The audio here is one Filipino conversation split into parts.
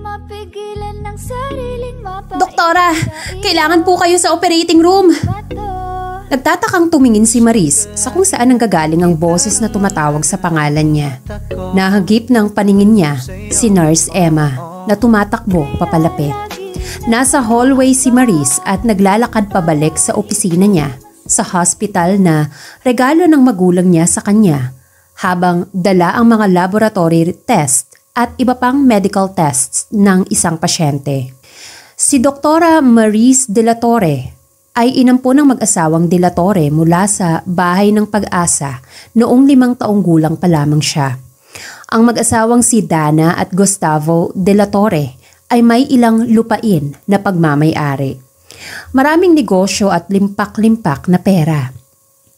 mapa Doktora, kailangan po kayo sa operating room. Nagtatakang tumingin si Maris sa kung saan nanggagaling ang boses na tumatawag sa pangalan niya. Nahagip ng paningin niya si Nurse Emma na tumatakbo papalapit. Nasa hallway si Maris at naglalakad pabalik sa opisina niya sa hospital na regalo ng magulang niya sa kanya habang dala ang mga laboratory test at iba pang medical tests ng isang pasyente. Si Doktora Maris De La Torre ay inampo ng mag-asawang De La Torre mula sa Bahay ng Pag-asa noong limang taong gulang pa lamang siya. Ang mag-asawang si Dana at Gustavo De La Torre ay may ilang lupain na pagmamayari. Maraming negosyo at limpak-limpak na pera.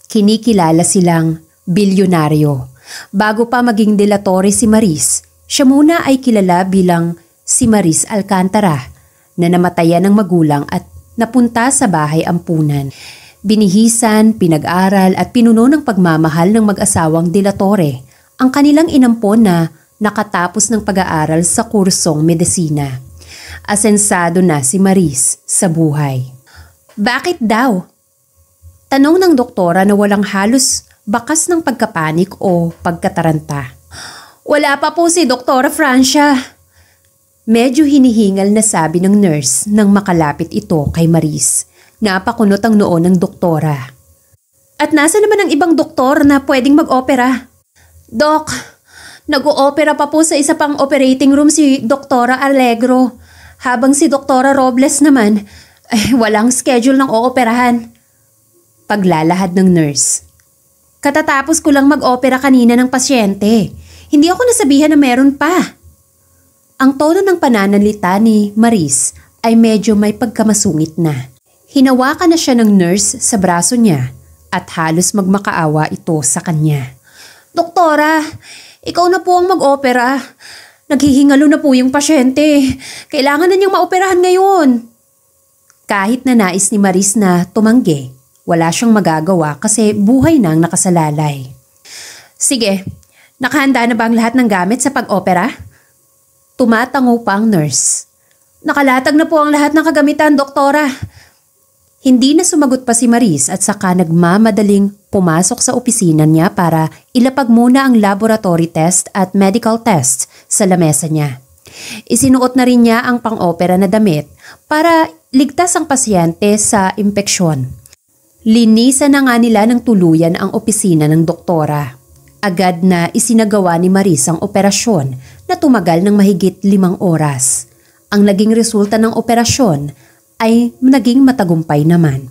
Kinikilala silang bilyonaryo. Bago pa maging delatore si Maris, siya muna ay kilala bilang si Maris Alcantara na namatayan ng magulang at napunta sa bahay ampunan. Binihisan, pinag-aral at pinuno ng pagmamahal ng mag-asawang De La Torre, ang kanilang inampon na nakatapos ng pag-aaral sa kursong medisina. Asensado na si Maris sa buhay. Bakit daw? Tanong ng doktora na walang halos bakas ng pagkapanik o pagkataranta. Wala pa po si Doktora Francia. Medyo hinihingal na sabi ng nurse nang makalapit ito kay Maris. Napakunot ang noo ng doktora. At nasa naman ang ibang doktor na pwedeng mag-opera? Dok, nag-oopera pa po sa isa pang operating room si Doktora Allegro. Habang si Doktora Robles naman, eh, walang schedule ng ooperahan. Paglalahad ng nurse. Katatapos ko lang mag-opera kanina ng pasyente. Hindi ako nasabihan na meron pa. Ang tono ng pananalita ni Maris ay medyo may pagkamasungit na. Hinawakan na siya ng nurse sa braso niya at halos magmakaawa ito sa kanya. Doktora, ikaw na po ang mag-opera. Naghihingalo na po yung pasyente. Kailangan na niyang maoperahan ngayon. Kahit na nais ni Maris na tumanggi, wala siyang magagawa kasi buhay na ang nakasalalay. Sige, Nakahanda na ba ang lahat ng gamit sa pag-opera? Tumatango pa ang nurse. Nakalatag na po ang lahat ng kagamitan, doktora. Hindi na sumagot pa si Maris at saka nagmamadaling pumasok sa opisina niya para ilapag muna ang laboratory test at medical test sa lamesa niya. Isinuot na rin niya ang pang-opera na damit para ligtas ang pasyente sa impeksyon. Linisan na nga nila ng tuluyan ang opisina ng doktora. Agad na isinagawa ni Maris ang operasyon na tumagal ng mahigit limang oras. Ang naging resulta ng operasyon ay naging matagumpay naman.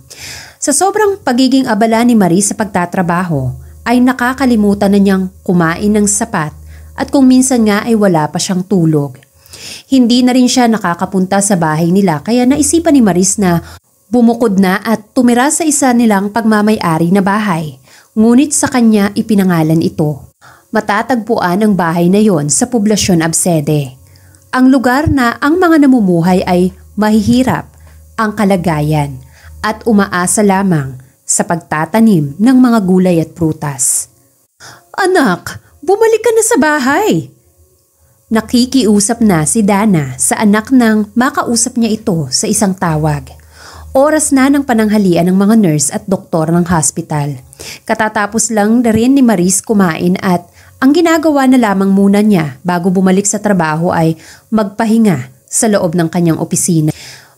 Sa sobrang pagiging abala ni Maris sa pagtatrabaho, ay nakakalimutan na niyang kumain ng sapat at kung minsan nga ay wala pa siyang tulog. Hindi na rin siya nakakapunta sa bahay nila kaya naisipan ni Maris na bumukod na at tumira sa isa nilang pagmamayari na bahay ngunit sa kanya ipinangalan ito. Matatagpuan ang bahay na yon sa poblasyon Absede. Ang lugar na ang mga namumuhay ay mahihirap ang kalagayan at umaasa lamang sa pagtatanim ng mga gulay at prutas. Anak, bumalik ka na sa bahay! Nakikiusap na si Dana sa anak nang makausap niya ito sa isang tawag. Oras na ng pananghalian ng mga nurse at doktor ng hospital. Katatapos lang na rin ni Maris kumain at ang ginagawa na lamang muna niya bago bumalik sa trabaho ay magpahinga sa loob ng kanyang opisina.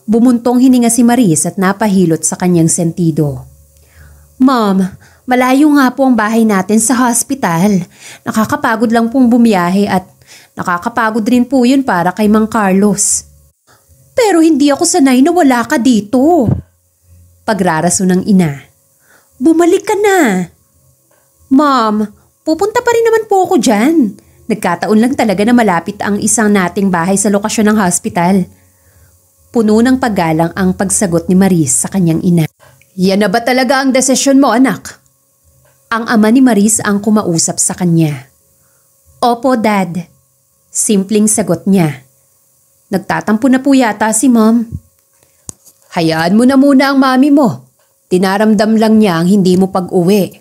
Bumuntong hininga si Maris at napahilot sa kanyang sentido. Mom, malayo nga po ang bahay natin sa hospital. Nakakapagod lang pong bumiyahe at nakakapagod rin po yun para kay Mang Carlos. Pero hindi ako sanay na wala ka dito. Pagraraso ng ina. Bumalik ka na. Mom, pupunta pa rin naman po ako dyan. Nagkataon lang talaga na malapit ang isang nating bahay sa lokasyon ng hospital. Puno ng paggalang ang pagsagot ni Maris sa kanyang ina. Yan na ba talaga ang desisyon mo anak? Ang ama ni Maris ang kumausap sa kanya. Opo, Dad. Simpleng sagot niya. Nagtatampo na po yata si ma'am. Hayaan mo na muna ang mami mo. Tinaramdam lang niya ang hindi mo pag-uwi.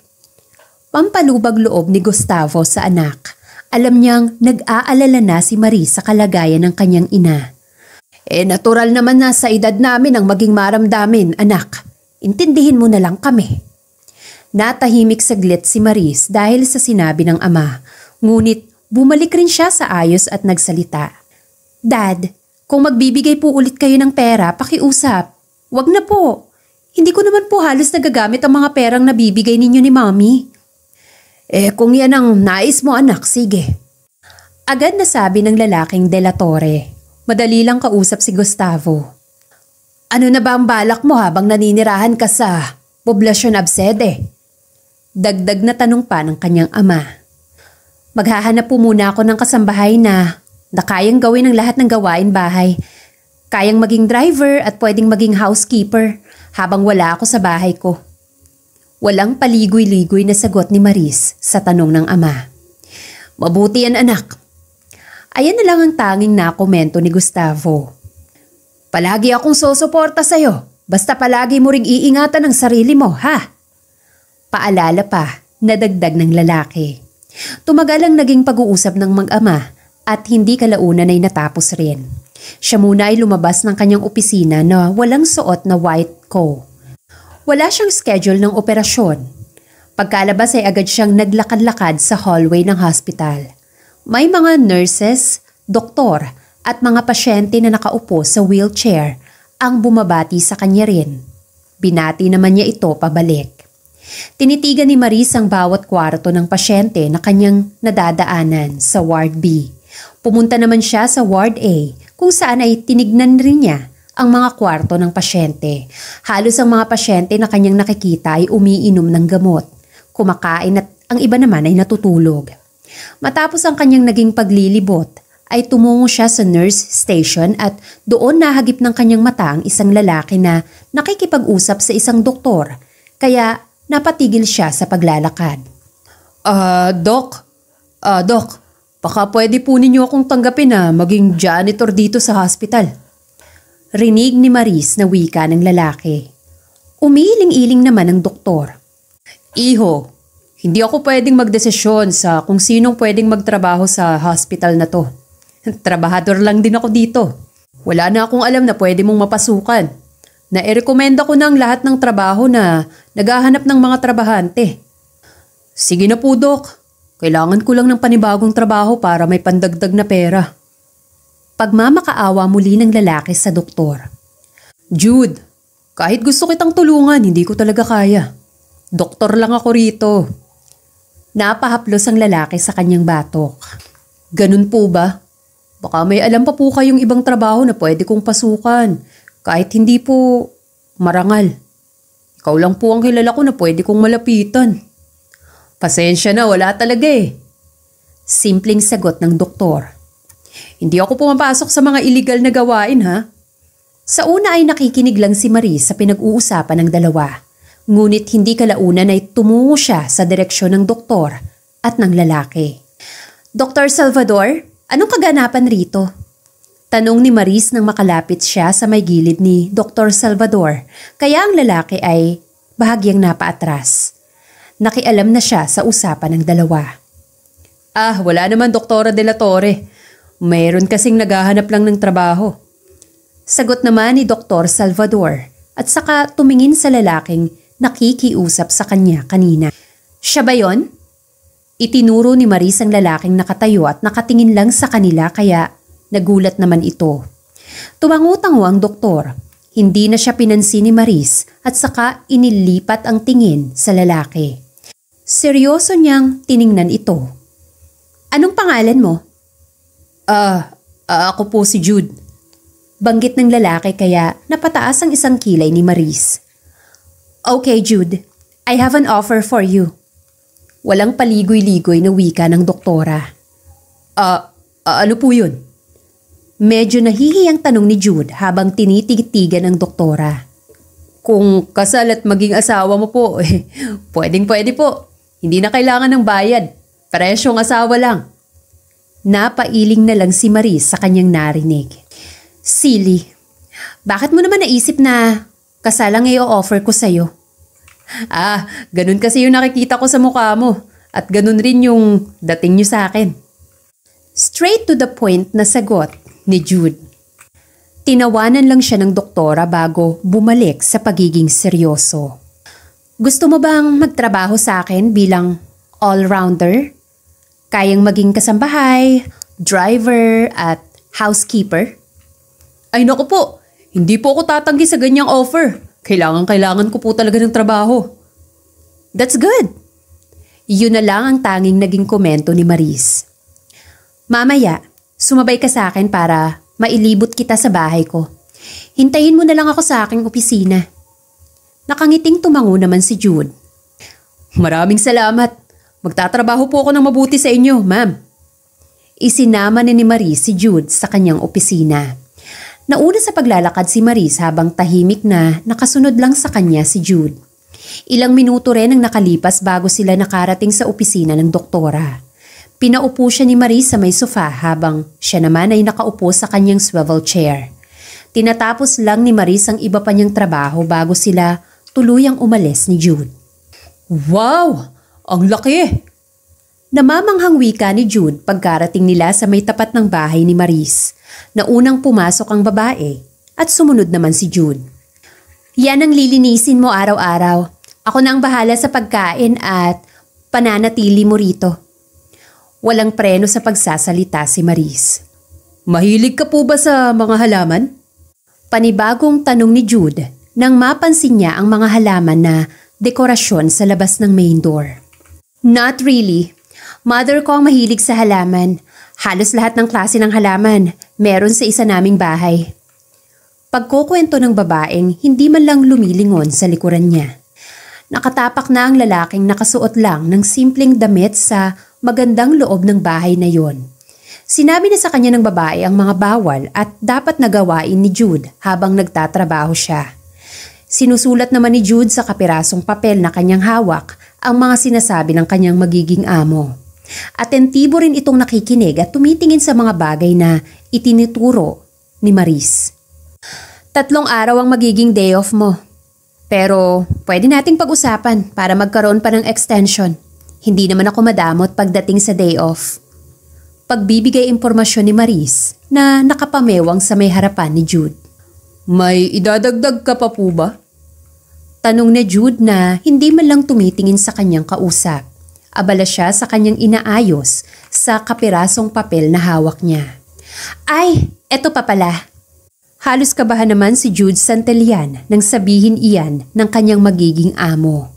Pampalubag loob ni Gustavo sa anak. Alam niyang nag-aalala na si Marie sa kalagayan ng kanyang ina. Eh natural naman na sa edad namin ang maging maramdamin, anak. Intindihin mo na lang kami. Natahimik saglit si Maris dahil sa sinabi ng ama, ngunit bumalik rin siya sa ayos at nagsalita. Dad, kung magbibigay po ulit kayo ng pera, pakiusap. Wag na po. Hindi ko naman po halos nagagamit ang mga perang nabibigay ninyo ni Mommy. Eh kung yan ang nais mo anak, sige. Agad na sabi ng lalaking De La Torre. Madali lang kausap si Gustavo. Ano na ba ang balak mo habang naninirahan ka sa poblasyon absede? Dagdag na tanong pa ng kanyang ama. Maghahanap po muna ako ng kasambahay na na kayang gawin ang lahat ng gawain bahay. Kayang maging driver at pwedeng maging housekeeper habang wala ako sa bahay ko. Walang paligoy-ligoy na sagot ni Maris sa tanong ng ama. Mabuti yan anak. Ayan na lang ang tanging nakomento ni Gustavo. Palagi akong susuporta sa'yo. Basta palagi mo ring iingatan ang sarili mo, ha? Paalala pa, nadagdag ng lalaki. Tumagal ang naging pag-uusap ng mag-ama at hindi kalaunan ay natapos rin. Siya muna ay lumabas ng kanyang opisina na walang suot na white coat. Wala siyang schedule ng operasyon. Pagkalabas ay agad siyang naglakad-lakad sa hallway ng hospital. May mga nurses, doktor at mga pasyente na nakaupo sa wheelchair ang bumabati sa kanya rin. Binati naman niya ito pabalik. Tinitigan ni Maris ang bawat kwarto ng pasyente na kanyang nadadaanan sa Ward B Pumunta naman siya sa Ward A kung saan ay tinignan rin niya ang mga kwarto ng pasyente. Halos ang mga pasyente na kanyang nakikita ay umiinom ng gamot, kumakain at ang iba naman ay natutulog. Matapos ang kanyang naging paglilibot, ay tumungo siya sa nurse station at doon nahagip ng kanyang mata ang isang lalaki na nakikipag-usap sa isang doktor, kaya napatigil siya sa paglalakad. Ah, uh, Doc? Ah, uh, Doc, Baka pwede po ninyo akong tanggapin na maging janitor dito sa hospital. Rinig ni Maris na wika ng lalaki. umiling iling naman ang doktor. Iho, hindi ako pwedeng magdesisyon sa kung sinong pwedeng magtrabaho sa hospital na to. Trabahador lang din ako dito. Wala na akong alam na pwede mong mapasukan. Nairekomenda ko na ang lahat ng trabaho na naghahanap ng mga trabahante. Sige na po, Dok. Kailangan ko lang ng panibagong trabaho para may pandagdag na pera. Pagmamakaawa muli ng lalaki sa doktor. Jude, kahit gusto kitang tulungan, hindi ko talaga kaya. Doktor lang ako rito. Napahaplos ang lalaki sa kanyang batok. Ganun po ba? Baka may alam pa po kayong ibang trabaho na pwede kong pasukan. Kahit hindi po marangal. Ikaw lang po ang kilala ko na pwede kong malapitan. Pasensya na, wala talaga eh. Simpleng sagot ng doktor. Hindi ako pumapasok sa mga illegal na gawain ha. Sa una ay nakikinig lang si Marie sa pinag-uusapan ng dalawa. Ngunit hindi kalaunan ay tumungo siya sa direksyon ng doktor at ng lalaki. Dr. Salvador, anong kaganapan rito? Tanong ni Maris nang makalapit siya sa may gilid ni Dr. Salvador, kaya ang lalaki ay bahagyang napaatras nakialam na siya sa usapan ng dalawa. Ah, wala naman Doktora De La Torre. Mayroon kasing naghahanap lang ng trabaho. Sagot naman ni Dr. Salvador at saka tumingin sa lalaking nakikiusap sa kanya kanina. Siya ba yon? Itinuro ni Maris ang lalaking nakatayo at nakatingin lang sa kanila kaya nagulat naman ito. Tumangutango ang doktor. Hindi na siya pinansin ni Maris at saka inilipat ang tingin sa lalaki. Seryoso niyang tiningnan ito. Anong pangalan mo? Ah, uh, uh, ako po si Jude. Banggit ng lalaki kaya napataas ang isang kilay ni Maris. Okay Jude, I have an offer for you. Walang paligoy-ligoy na wika ng doktora. Ah, uh, uh, ano po yun? Medyo nahihiyang tanong ni Jude habang tinitigitigan ng doktora. Kung kasal at maging asawa mo po, eh, pwedeng pwede po. Hindi na kailangan ng bayad. Presyong asawa lang. Napailing na lang si Marie sa kanyang narinig. Silly, bakit mo naman naisip na kasalang i-offer ko sa'yo? Ah, ganun kasi yung nakikita ko sa mukha mo at ganun rin yung dating niyo sa akin. Straight to the point na sagot ni Jude. Tinawanan lang siya ng doktora bago bumalik sa pagiging seryoso. Gusto mo bang magtrabaho sa akin bilang all-rounder? Kayang maging kasambahay, driver, at housekeeper? Ay nako po, hindi po ako tatanggi sa ganyang offer. Kailangan-kailangan ko po talaga ng trabaho. That's good. Yun na lang ang tanging naging komento ni Maris. Mamaya, sumabay ka sa akin para mailibot kita sa bahay ko. Hintayin mo na lang ako sa aking opisina. Nakangiting tumango naman si Jude. Maraming salamat. Magtatrabaho po ako ng mabuti sa inyo, ma'am. Isinama ni ni Marie si Jude sa kanyang opisina. Nauna sa paglalakad si Maris habang tahimik na nakasunod lang sa kanya si Jude. Ilang minuto rin ang nakalipas bago sila nakarating sa opisina ng doktora. Pinaupo siya ni Maris sa may sofa habang siya naman ay nakaupo sa kanyang swivel chair. Tinatapos lang ni Maris ang iba pa niyang trabaho bago sila tuluyang umalis ni Jude. Wow! Ang laki! Namamanghang wika ni Jude pagkarating nila sa may tapat ng bahay ni Maris na unang pumasok ang babae at sumunod naman si Jude. Yan ang lilinisin mo araw-araw. Ako na ang bahala sa pagkain at pananatili mo rito. Walang preno sa pagsasalita si Maris. Mahilig ka po ba sa mga halaman? Panibagong tanong ni Jude nang mapansin niya ang mga halaman na dekorasyon sa labas ng main door. Not really. Mother ko ang mahilig sa halaman. Halos lahat ng klase ng halaman meron sa isa naming bahay. Pagkukwento ng babaeng hindi man lang lumilingon sa likuran niya. Nakatapak na ang lalaking nakasuot lang ng simpleng damit sa magandang loob ng bahay na yon. Sinabi na sa kanya ng babae ang mga bawal at dapat nagawain ni Jude habang nagtatrabaho siya. Sinusulat naman ni Jude sa kapirasong papel na kanyang hawak ang mga sinasabi ng kanyang magiging amo. Atentibo rin itong nakikinig at tumitingin sa mga bagay na itinituro ni Maris. Tatlong araw ang magiging day off mo. Pero pwede nating pag-usapan para magkaroon pa ng extension. Hindi naman ako madamot pagdating sa day off. Pagbibigay impormasyon ni Maris na nakapamewang sa may harapan ni Jude. May idadagdag ka pa po ba? Tanong ni Jude na hindi man lang tumitingin sa kanyang kausap. Abala siya sa kanyang inaayos sa kapirasong papel na hawak niya. Ay, eto pa pala. Halos kabahan naman si Jude Santelian nang sabihin iyan ng kanyang magiging amo.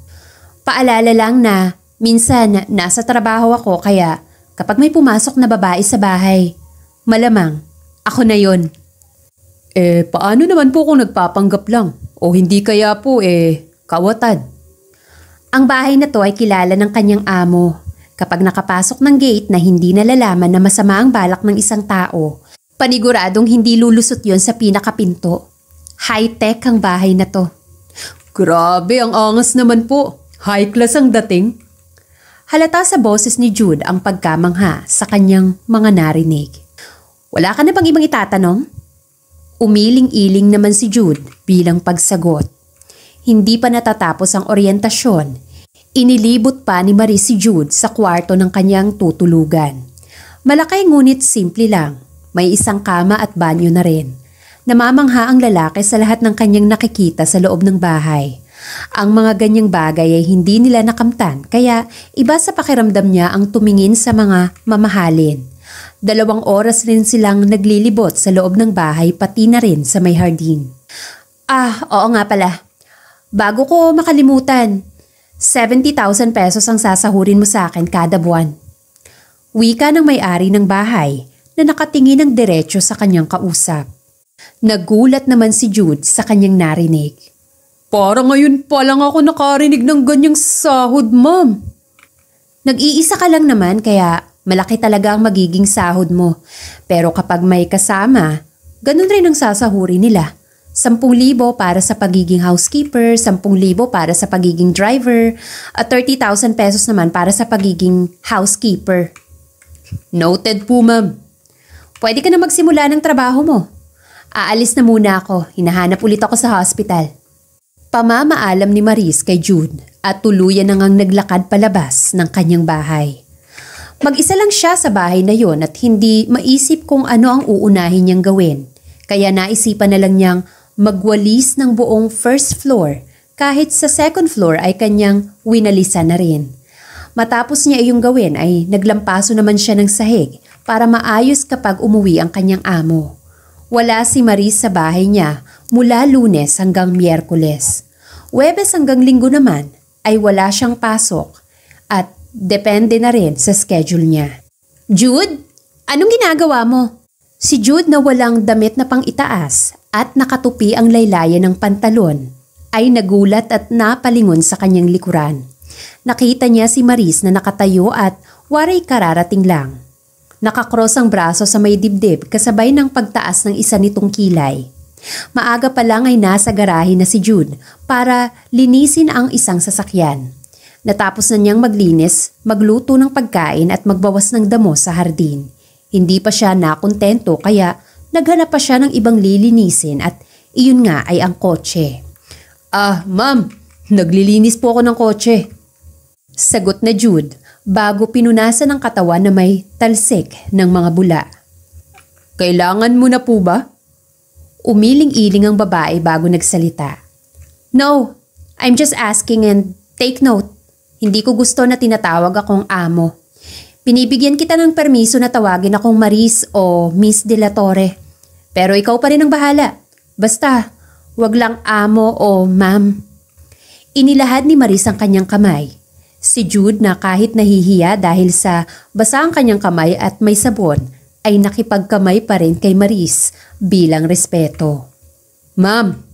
Paalala lang na minsan nasa trabaho ako kaya kapag may pumasok na babae sa bahay, malamang ako na yon. Eh, paano naman po kung nagpapanggap lang? O hindi kaya po eh, kawatan. Ang bahay na to ay kilala ng kanyang amo. Kapag nakapasok ng gate na hindi nalalaman na masama ang balak ng isang tao, paniguradong hindi lulusot yon sa pinakapinto. High-tech ang bahay na to. Grabe, ang angas naman po. High class ang dating. Halata sa boses ni Jude ang pagkamangha sa kanyang mga narinig. Wala ka na bang ibang itatanong? Umiling-iling naman si Jude bilang pagsagot. Hindi pa natatapos ang oryentasyon. Inilibot pa ni Marie si Jude sa kwarto ng kanyang tutulugan. Malaki ngunit simple lang. May isang kama at banyo na rin. Namamangha ang lalaki sa lahat ng kanyang nakikita sa loob ng bahay. Ang mga ganyang bagay ay hindi nila nakamtan kaya iba sa pakiramdam niya ang tumingin sa mga mamahalin. Dalawang oras rin silang naglilibot sa loob ng bahay pati na rin sa may hardin. Ah, oo nga pala. Bago ko makalimutan, 70,000 pesos ang sasahurin mo sa akin kada buwan. Wika ng may-ari ng bahay na nakatingin ng diretsyo sa kanyang kausap. Nagulat naman si Jude sa kanyang narinig. Para ngayon pa lang ako nakarinig ng ganyang sahod, ma'am. Nag-iisa ka lang naman kaya malaki talaga ang magiging sahod mo. Pero kapag may kasama, ganun rin ang sasahuri nila. 10,000 para sa pagiging housekeeper, 10,000 para sa pagiging driver, at 30,000 pesos naman para sa pagiging housekeeper. Noted po ma'am. Pwede ka na magsimula ng trabaho mo. Aalis na muna ako, hinahanap ulit ako sa hospital. Pamamaalam ni Maris kay June at tuluyan na ngang naglakad palabas ng kanyang bahay. Mag-isa lang siya sa bahay na yon at hindi maisip kung ano ang uunahin niyang gawin. Kaya naisipan na lang niyang magwalis ng buong first floor kahit sa second floor ay kanyang winalisan na rin. Matapos niya iyong gawin ay naglampaso naman siya ng sahig para maayos kapag umuwi ang kanyang amo. Wala si Maris sa bahay niya mula lunes hanggang miyerkules. Webes hanggang linggo naman ay wala siyang pasok Depende na rin sa schedule niya. Jude, anong ginagawa mo? Si Jude na walang damit na pangitaas at nakatupi ang laylayan ng pantalon ay nagulat at napalingon sa kanyang likuran. Nakita niya si Maris na nakatayo at waray kararating lang. Nakakross ang braso sa may dibdib kasabay ng pagtaas ng isa nitong kilay. Maaga pa lang ay nasa garahe na si Jude para linisin ang isang sasakyan. Natapos na niyang maglinis, magluto ng pagkain at magbawas ng damo sa hardin. Hindi pa siya nakontento kaya naghanap pa siya ng ibang lilinisin at iyon nga ay ang kotse. Ah, ma'am, naglilinis po ako ng kotse. Sagot na Jude bago pinunasan ng katawan na may talsik ng mga bula. Kailangan mo na po ba? Umiling-iling ang babae bago nagsalita. No, I'm just asking and take note. Hindi ko gusto na tinatawag akong amo. Pinibigyan kita ng permiso na tawagin akong Maris o Miss De La Torre. Pero ikaw pa rin ang bahala. Basta, wag lang amo o ma'am. Inilahad ni Maris ang kanyang kamay. Si Jude na kahit nahihiya dahil sa basa ang kanyang kamay at may sabon, ay nakipagkamay pa rin kay Maris bilang respeto. Ma'am,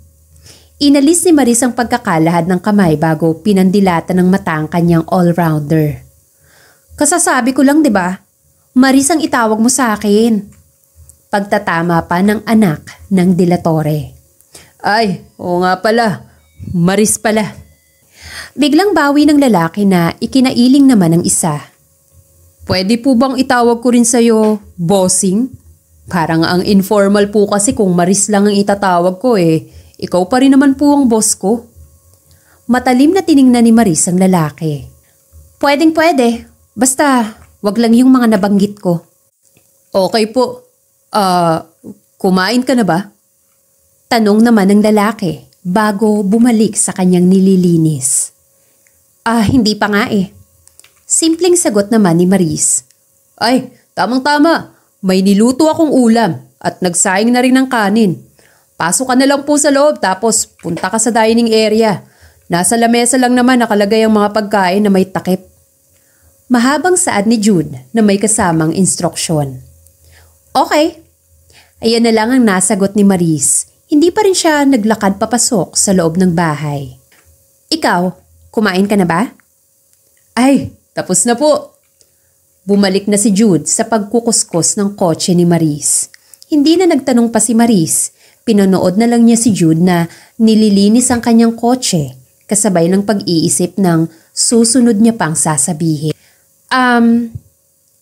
Inalis ni Maris ang pagkakalahad ng kamay bago pinandilata ng mata ang kanyang all-rounder. Kasasabi ko lang 'di ba? Maris ang itawag mo sa akin. Pagtatama pa ng anak ng dilatore. Ay, o nga pala. Maris pala. Biglang bawi ng lalaki na ikinailing naman ng isa. Pwede po bang itawag ko rin sa'yo, bossing? Parang ang informal po kasi kung Maris lang ang itatawag ko eh. Ikaw pa rin naman po ang boss ko. Matalim na tiningnan ni Maris ang lalaki. Pwedeng pwede. Basta, wag lang yung mga nabanggit ko. Okay po. Ah, uh, kumain ka na ba? Tanong naman ng lalaki bago bumalik sa kanyang nililinis. Ah, hindi pa nga eh. Simpleng sagot naman ni Maris. Ay, tamang-tama. May niluto akong ulam at nagsaing na rin ng kanin. Pasok ka na lang po sa loob tapos punta ka sa dining area. Nasa lamesa lang naman nakalagay ang mga pagkain na may takip. Mahabang saad ni Jude na may kasamang instruksyon. Okay. Ayan na lang ang nasagot ni Maris. Hindi pa rin siya naglakad papasok sa loob ng bahay. Ikaw, kumain ka na ba? Ay, tapos na po. Bumalik na si Jude sa pagkukuskos ng kotse ni Maris. Hindi na nagtanong pa si Maris Pinanood na lang niya si Jude na nililinis ang kanyang kotse kasabay ng pag-iisip ng susunod niya pang sasabihin. Um,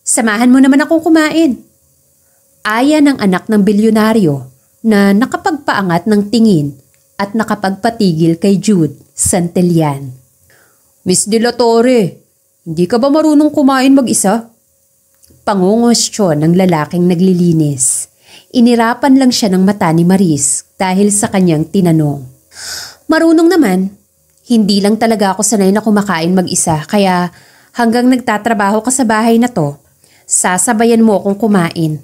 samahan mo naman akong kumain. Aya ng anak ng bilyonaryo na nakapagpaangat ng tingin at nakapagpatigil kay Jude Santillan. Miss De La Torre, hindi ka ba marunong kumain mag-isa? Pangungostyon ng lalaking naglilinis. Inirapan lang siya ng mata ni Maris dahil sa kanyang tinanong. Marunong naman. Hindi lang talaga ako sanay na kumakain mag-isa kaya hanggang nagtatrabaho ka sa bahay na to, sasabayan mo akong kumain.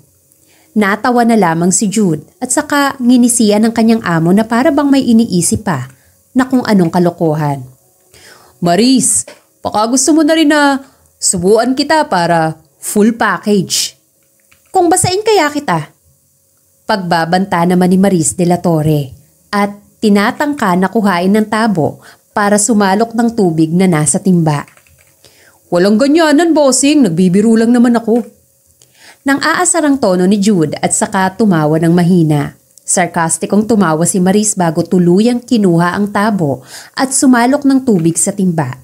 Natawa na lamang si Jude at saka nginisian ng kanyang amo na para bang may iniisip pa na kung anong kalokohan. Maris, baka gusto mo na rin na subuan kita para full package. Kung basain kaya kita, Pagbabanta naman ni Maris de la Torre at tinatangka na kuhain ng tabo para sumalok ng tubig na nasa timba. Walang ganyanan, bossing. Nagbibiro lang naman ako. Nang aasar ang tono ni Jude at saka tumawa ng mahina. Sarkastikong tumawa si Maris bago tuluyang kinuha ang tabo at sumalok ng tubig sa timba.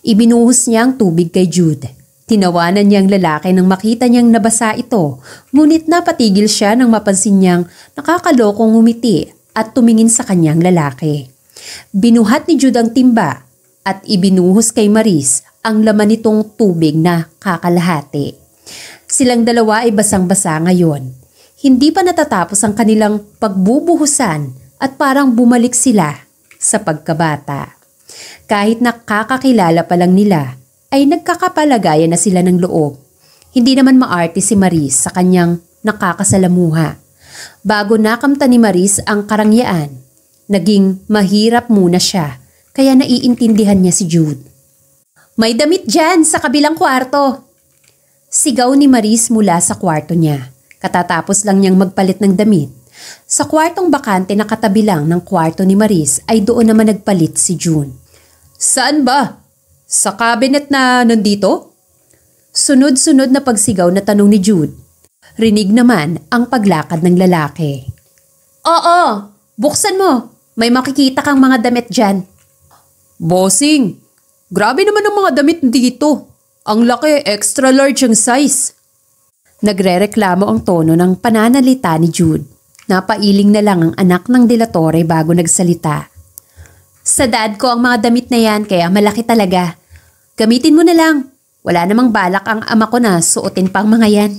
Ibinuhos niya ang tubig kay Jude. Tinawanan niya ang lalaki nang makita niyang nabasa ito, ngunit napatigil siya nang mapansin niyang nakakalokong umiti at tumingin sa kanyang lalaki. Binuhat ni Jude ang timba at ibinuhos kay Maris ang laman nitong tubig na kakalahati. Silang dalawa ay basang-basa ngayon. Hindi pa natatapos ang kanilang pagbubuhusan at parang bumalik sila sa pagkabata. Kahit nakakakilala pa lang nila, ay nagkakapalagayan na sila ng loob. Hindi naman maarte si Maris sa kanyang nakakasalamuha. Bago nakamta ni Maris ang karangyaan, naging mahirap muna siya kaya naiintindihan niya si Jude. May damit dyan sa kabilang kwarto! Sigaw ni Maris mula sa kwarto niya. Katatapos lang niyang magpalit ng damit. Sa kwartong bakante na katabi ng kwarto ni Maris ay doon naman nagpalit si June. Saan ba? Sa cabinet na nandito? Sunod-sunod na pagsigaw na tanong ni Jude. Rinig naman ang paglakad ng lalaki. Oo, buksan mo. May makikita kang mga damit dyan. Bossing, grabe naman ang mga damit dito. Ang laki, extra large ang size. Nagrereklamo ang tono ng pananalita ni Jude. Napailing na lang ang anak ng Delatore bago nagsalita. Sa dad ko ang mga damit na yan kaya malaki talaga. Gamitin mo na lang. Wala namang balak ang ama ko na suotin pang mga yan.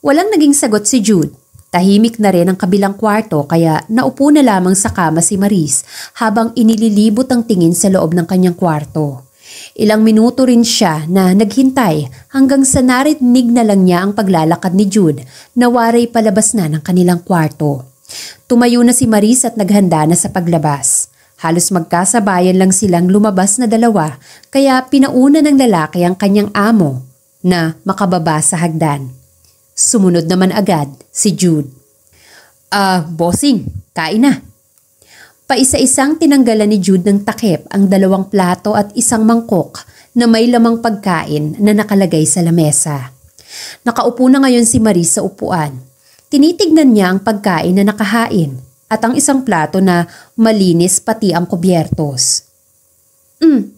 Walang naging sagot si Jude. Tahimik na rin ang kabilang kwarto kaya naupo na lamang sa kama si Maris habang inililibot ang tingin sa loob ng kanyang kwarto. Ilang minuto rin siya na naghintay hanggang sa narinig na lang niya ang paglalakad ni Jude na waray palabas na ng kanilang kwarto. Tumayo na si Maris at naghanda na sa paglabas. Halos magkasabayan lang silang lumabas na dalawa kaya pinauna ng lalaki ang kanyang amo na makababa sa hagdan. Sumunod naman agad si Jude. Ah, uh, bossing, kain na. Paisa-isang tinanggalan ni Jude ng takip ang dalawang plato at isang mangkok na may lamang pagkain na nakalagay sa lamesa. Nakaupo na ngayon si Marie sa upuan. Tinitignan niya ang pagkain na nakahain at ang isang plato na malinis pati ang kubyertos. Hmm,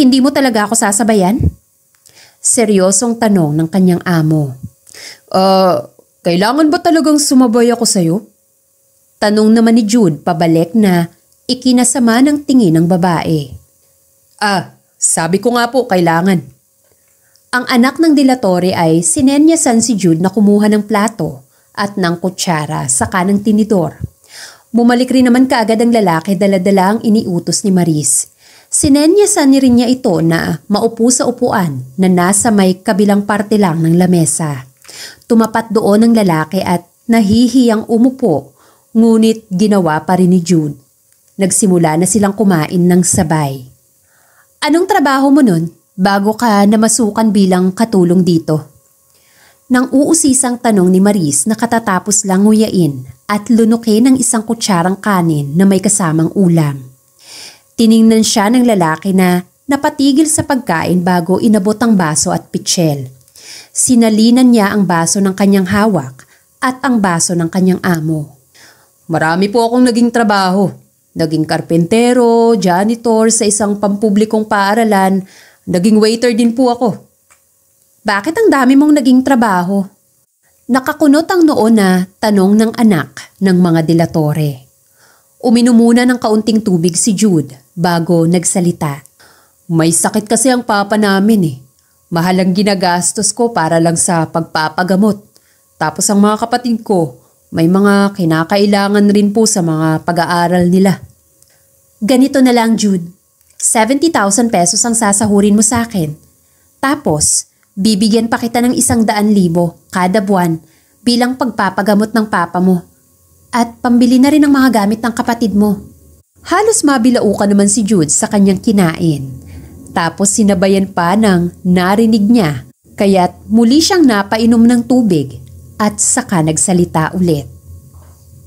hindi mo talaga ako sasabayan? Seryosong tanong ng kanyang amo. Ah, uh, kailangan ba talagang sumabay ako sa'yo? Tanong naman ni Jude pabalik na ikinasama ng tingin ng babae. Ah, sabi ko nga po kailangan. Ang anak ng dilatore ay san si Jude na kumuha ng plato at ng kutsara sa kanang tinidor Bumalik rin naman kaagad ang lalaki dala-dala ang iniutos ni Maris. Sinenyasan ni rin niya ito na maupo sa upuan na nasa may kabilang parte lang ng lamesa. Tumapat doon ang lalaki at nahihiyang umupo, ngunit ginawa pa rin ni Jude. Nagsimula na silang kumain ng sabay. Anong trabaho mo nun bago ka namasukan bilang katulong dito? Nang uusisang tanong ni Maris na katatapos lang nguyain at lunukin ng isang kutsarang kanin na may kasamang ulam. Tiningnan siya ng lalaki na napatigil sa pagkain bago inabot ang baso at pitchel. Sinalinan niya ang baso ng kanyang hawak at ang baso ng kanyang amo. Marami po akong naging trabaho. Naging karpentero, janitor sa isang pampublikong paaralan, naging waiter din po ako. Bakit ang dami mong naging trabaho? Nakakunot ang noo na tanong ng anak ng mga delatore. Uminom muna ng kaunting tubig si Jude bago nagsalita. May sakit kasi ang papa namin eh. Mahalang ginagastos ko para lang sa pagpapagamot. Tapos ang mga kapatid ko, may mga kinakailangan rin po sa mga pag-aaral nila. Ganito na lang Jude, 70,000 pesos ang sasahurin mo sa akin. Tapos, Bibigyan pa kita ng isang daan libo kada buwan bilang pagpapagamot ng papa mo. At pambili na rin ng mga gamit ng kapatid mo. Halos mabilauka naman si Jude sa kanyang kinain. Tapos sinabayan pa ng narinig niya kaya't muli siyang napainom ng tubig at saka nagsalita ulit.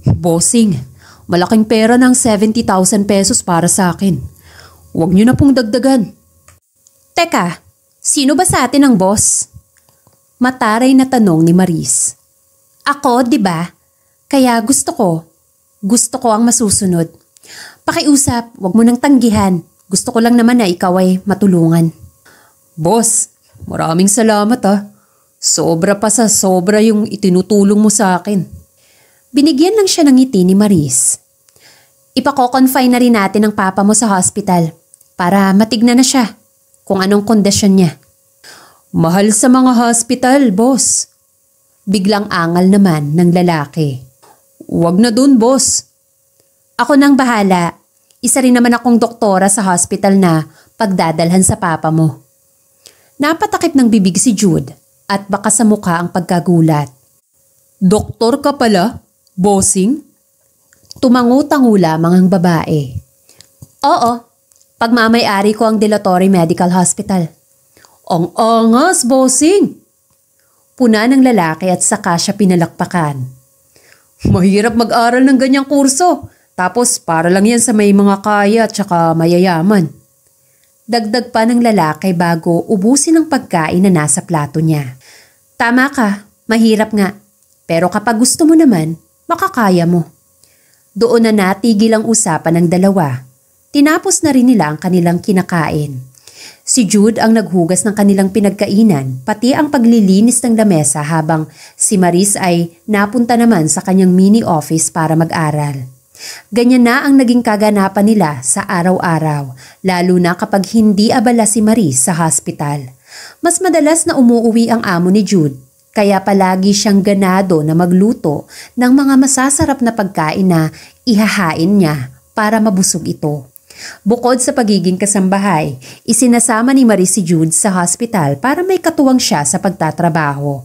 Bossing, malaking pera ng 70,000 pesos para sa akin. Huwag niyo na pong dagdagan. Teka, Sino ba sa atin ang boss? Mataray na tanong ni Maris. Ako, di ba? Kaya gusto ko. Gusto ko ang masusunod. Pakiusap, wag mo nang tanggihan. Gusto ko lang naman na ikaw ay matulungan. Boss, maraming salamat ah. Sobra pa sa sobra yung itinutulong mo sa akin. Binigyan lang siya ng ngiti ni Maris. Ipako-confine na rin natin ang papa mo sa hospital para matignan na siya kung anong kondisyon niya. Mahal sa mga hospital, boss. Biglang angal naman ng lalaki. Huwag na dun, boss. Ako nang bahala. Isa rin naman akong doktora sa hospital na pagdadalhan sa papa mo. Napatakip ng bibig si Jude at baka sa mukha ang pagkagulat. Doktor ka pala? Bossing? Tumangutang tango lamang babae. Oo, Pagmamayari ko ang Delatory Medical Hospital. Ang angas, bossing! Puna ng lalaki at saka siya pinalakpakan. Mahirap mag-aral ng ganyang kurso. Tapos para lang yan sa may mga kaya at saka mayayaman. Dagdag pa ng lalaki bago ubusin ang pagkain na nasa plato niya. Tama ka, mahirap nga. Pero kapag gusto mo naman, makakaya mo. Doon na natigil ang usapan ng dalawa Tinapos na rin nila ang kanilang kinakain. Si Jude ang naghugas ng kanilang pinagkainan, pati ang paglilinis ng lamesa habang si Maris ay napunta naman sa kanyang mini office para mag-aral. Ganyan na ang naging kaganapan nila sa araw-araw, lalo na kapag hindi abala si Maris sa hospital. Mas madalas na umuwi ang amo ni Jude, kaya palagi siyang ganado na magluto ng mga masasarap na pagkain na ihahain niya para mabusog ito. Bukod sa pagiging kasambahay, isinasama ni Marie si Jude sa hospital para may katuwang siya sa pagtatrabaho.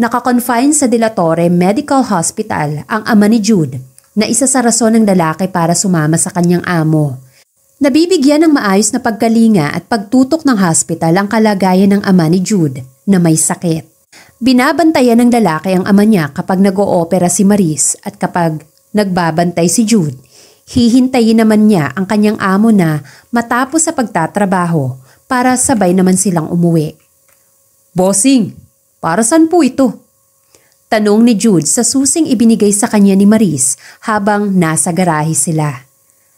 Nakakonfine sa De La Torre Medical Hospital ang ama ni Jude na isa sa rason ng lalaki para sumama sa kanyang amo. Nabibigyan ng maayos na pagkalinga at pagtutok ng hospital ang kalagayan ng ama ni Jude na may sakit. Binabantayan ng lalaki ang ama niya kapag nag-oopera si Maris at kapag nagbabantay si Jude. Hihintayin naman niya ang kanyang amo na matapos sa pagtatrabaho para sabay naman silang umuwi. Bossing, para saan po ito? Tanong ni Jude sa susing ibinigay sa kanya ni Maris habang nasa garahe sila.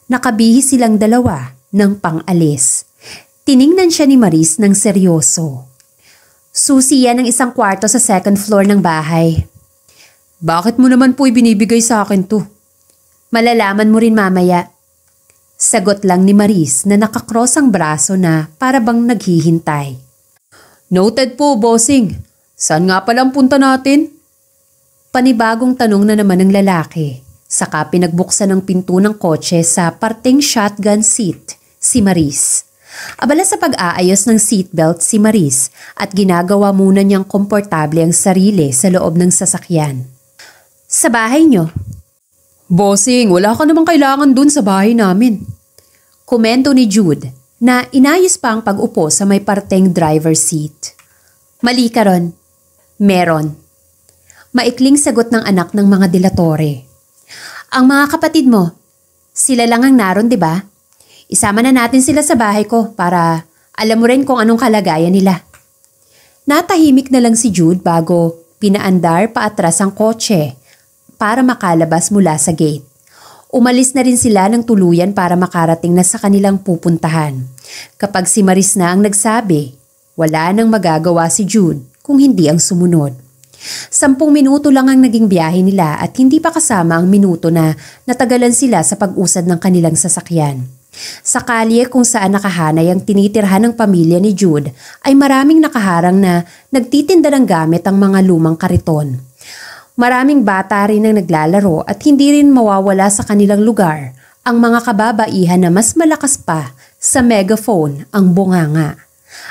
Nakabihis silang dalawa ng pangalis. Tiningnan siya ni Maris ng seryoso. Susi yan ang isang kwarto sa second floor ng bahay. Bakit mo naman po ibinibigay sa akin to? Malalaman mo rin mamaya. Sagot lang ni Maris na nakakross ang braso na para bang naghihintay. Noted po, bossing. Saan nga palang punta natin? Panibagong tanong na naman ng lalaki. Saka pinagbuksan ng pinto ng kotse sa parting shotgun seat, si Maris. Abala sa pag-aayos ng seatbelt si Maris at ginagawa muna niyang komportable ang sarili sa loob ng sasakyan. Sa bahay niyo, Bossing, wala ka namang kailangan dun sa bahay namin. Komento ni Jude na inayos pa ang pag-upo sa may parteng driver seat. Mali ka ron. Meron. Maikling sagot ng anak ng mga dilatore. Ang mga kapatid mo, sila lang ang naron, di ba? Isama na natin sila sa bahay ko para alam mo rin kung anong kalagayan nila. Natahimik na lang si Jude bago pinaandar paatras ang kotse para makalabas mula sa gate. Umalis na rin sila ng tuluyan para makarating na sa kanilang pupuntahan. Kapag si Maris na ang nagsabi, wala nang magagawa si June kung hindi ang sumunod. Sampung minuto lang ang naging biyahe nila at hindi pa kasama ang minuto na natagalan sila sa pag-usad ng kanilang sasakyan. Sa kalye kung saan nakahanay ang tinitirhan ng pamilya ni Jude ay maraming nakaharang na nagtitinda ng gamit ang mga lumang kariton. Maraming bata rin ang naglalaro at hindi rin mawawala sa kanilang lugar ang mga kababaihan na mas malakas pa sa megaphone ang bunganga.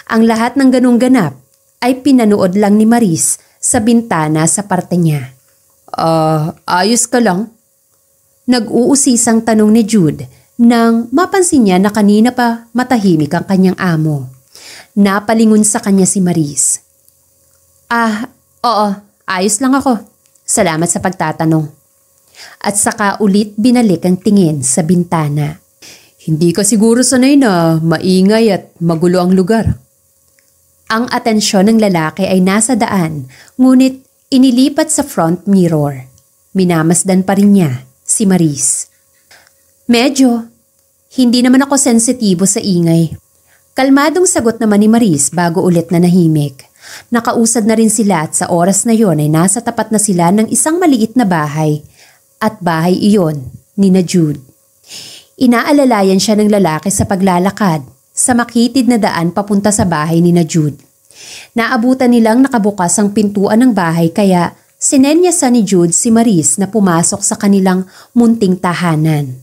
Ang lahat ng ganung ganap ay pinanood lang ni Maris sa bintana sa parte niya. Ah, uh, ayos ka lang? Nag-uusisang tanong ni Jude nang mapansin niya na kanina pa matahimik ang kanyang amo. Napalingon sa kanya si Maris. Ah, oo, ayos lang ako. Salamat sa pagtatanong. At saka ulit binalik ang tingin sa bintana. Hindi ka siguro sanay na maingay at magulo ang lugar. Ang atensyon ng lalaki ay nasa daan, ngunit inilipat sa front mirror. Minamasdan pa rin niya si Maris. Medyo. Hindi naman ako sensitibo sa ingay. Kalmadong sagot naman ni Maris bago ulit na nahimik. Nakausad na rin sila at sa oras na yon ay nasa tapat na sila ng isang maliit na bahay. At bahay iyon ni na Jude. Inaalalayan siya ng lalaki sa paglalakad sa makitid na daan papunta sa bahay ni na Jude. Naabutan nilang nakabukas ang pintuan ng bahay kaya sinenya sa ni Jude si Maris na pumasok sa kanilang munting tahanan.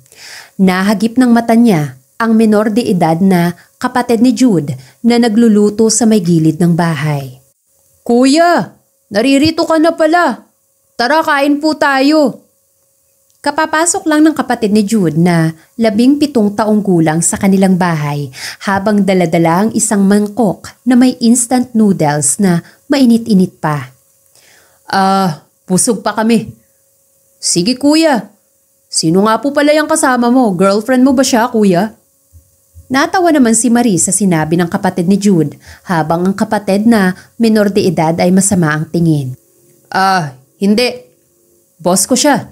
Nahagip ng mata niya ang menor de edad na kapatid ni Jude na nagluluto sa may gilid ng bahay. Kuya, naririto ka na pala. Tara kain po tayo. Kapapasok lang ng kapatid ni Jude na labing pitong taong gulang sa kanilang bahay habang daladala ang isang mangkok na may instant noodles na mainit-init pa. Ah, uh, pusog pa kami. Sige kuya, sino nga po pala yung kasama mo? Girlfriend mo ba siya kuya? Natawa naman si Marie sa sinabi ng kapatid ni Jude habang ang kapatid na minor de edad ay masama ang tingin. Ah, hindi. Boss ko siya.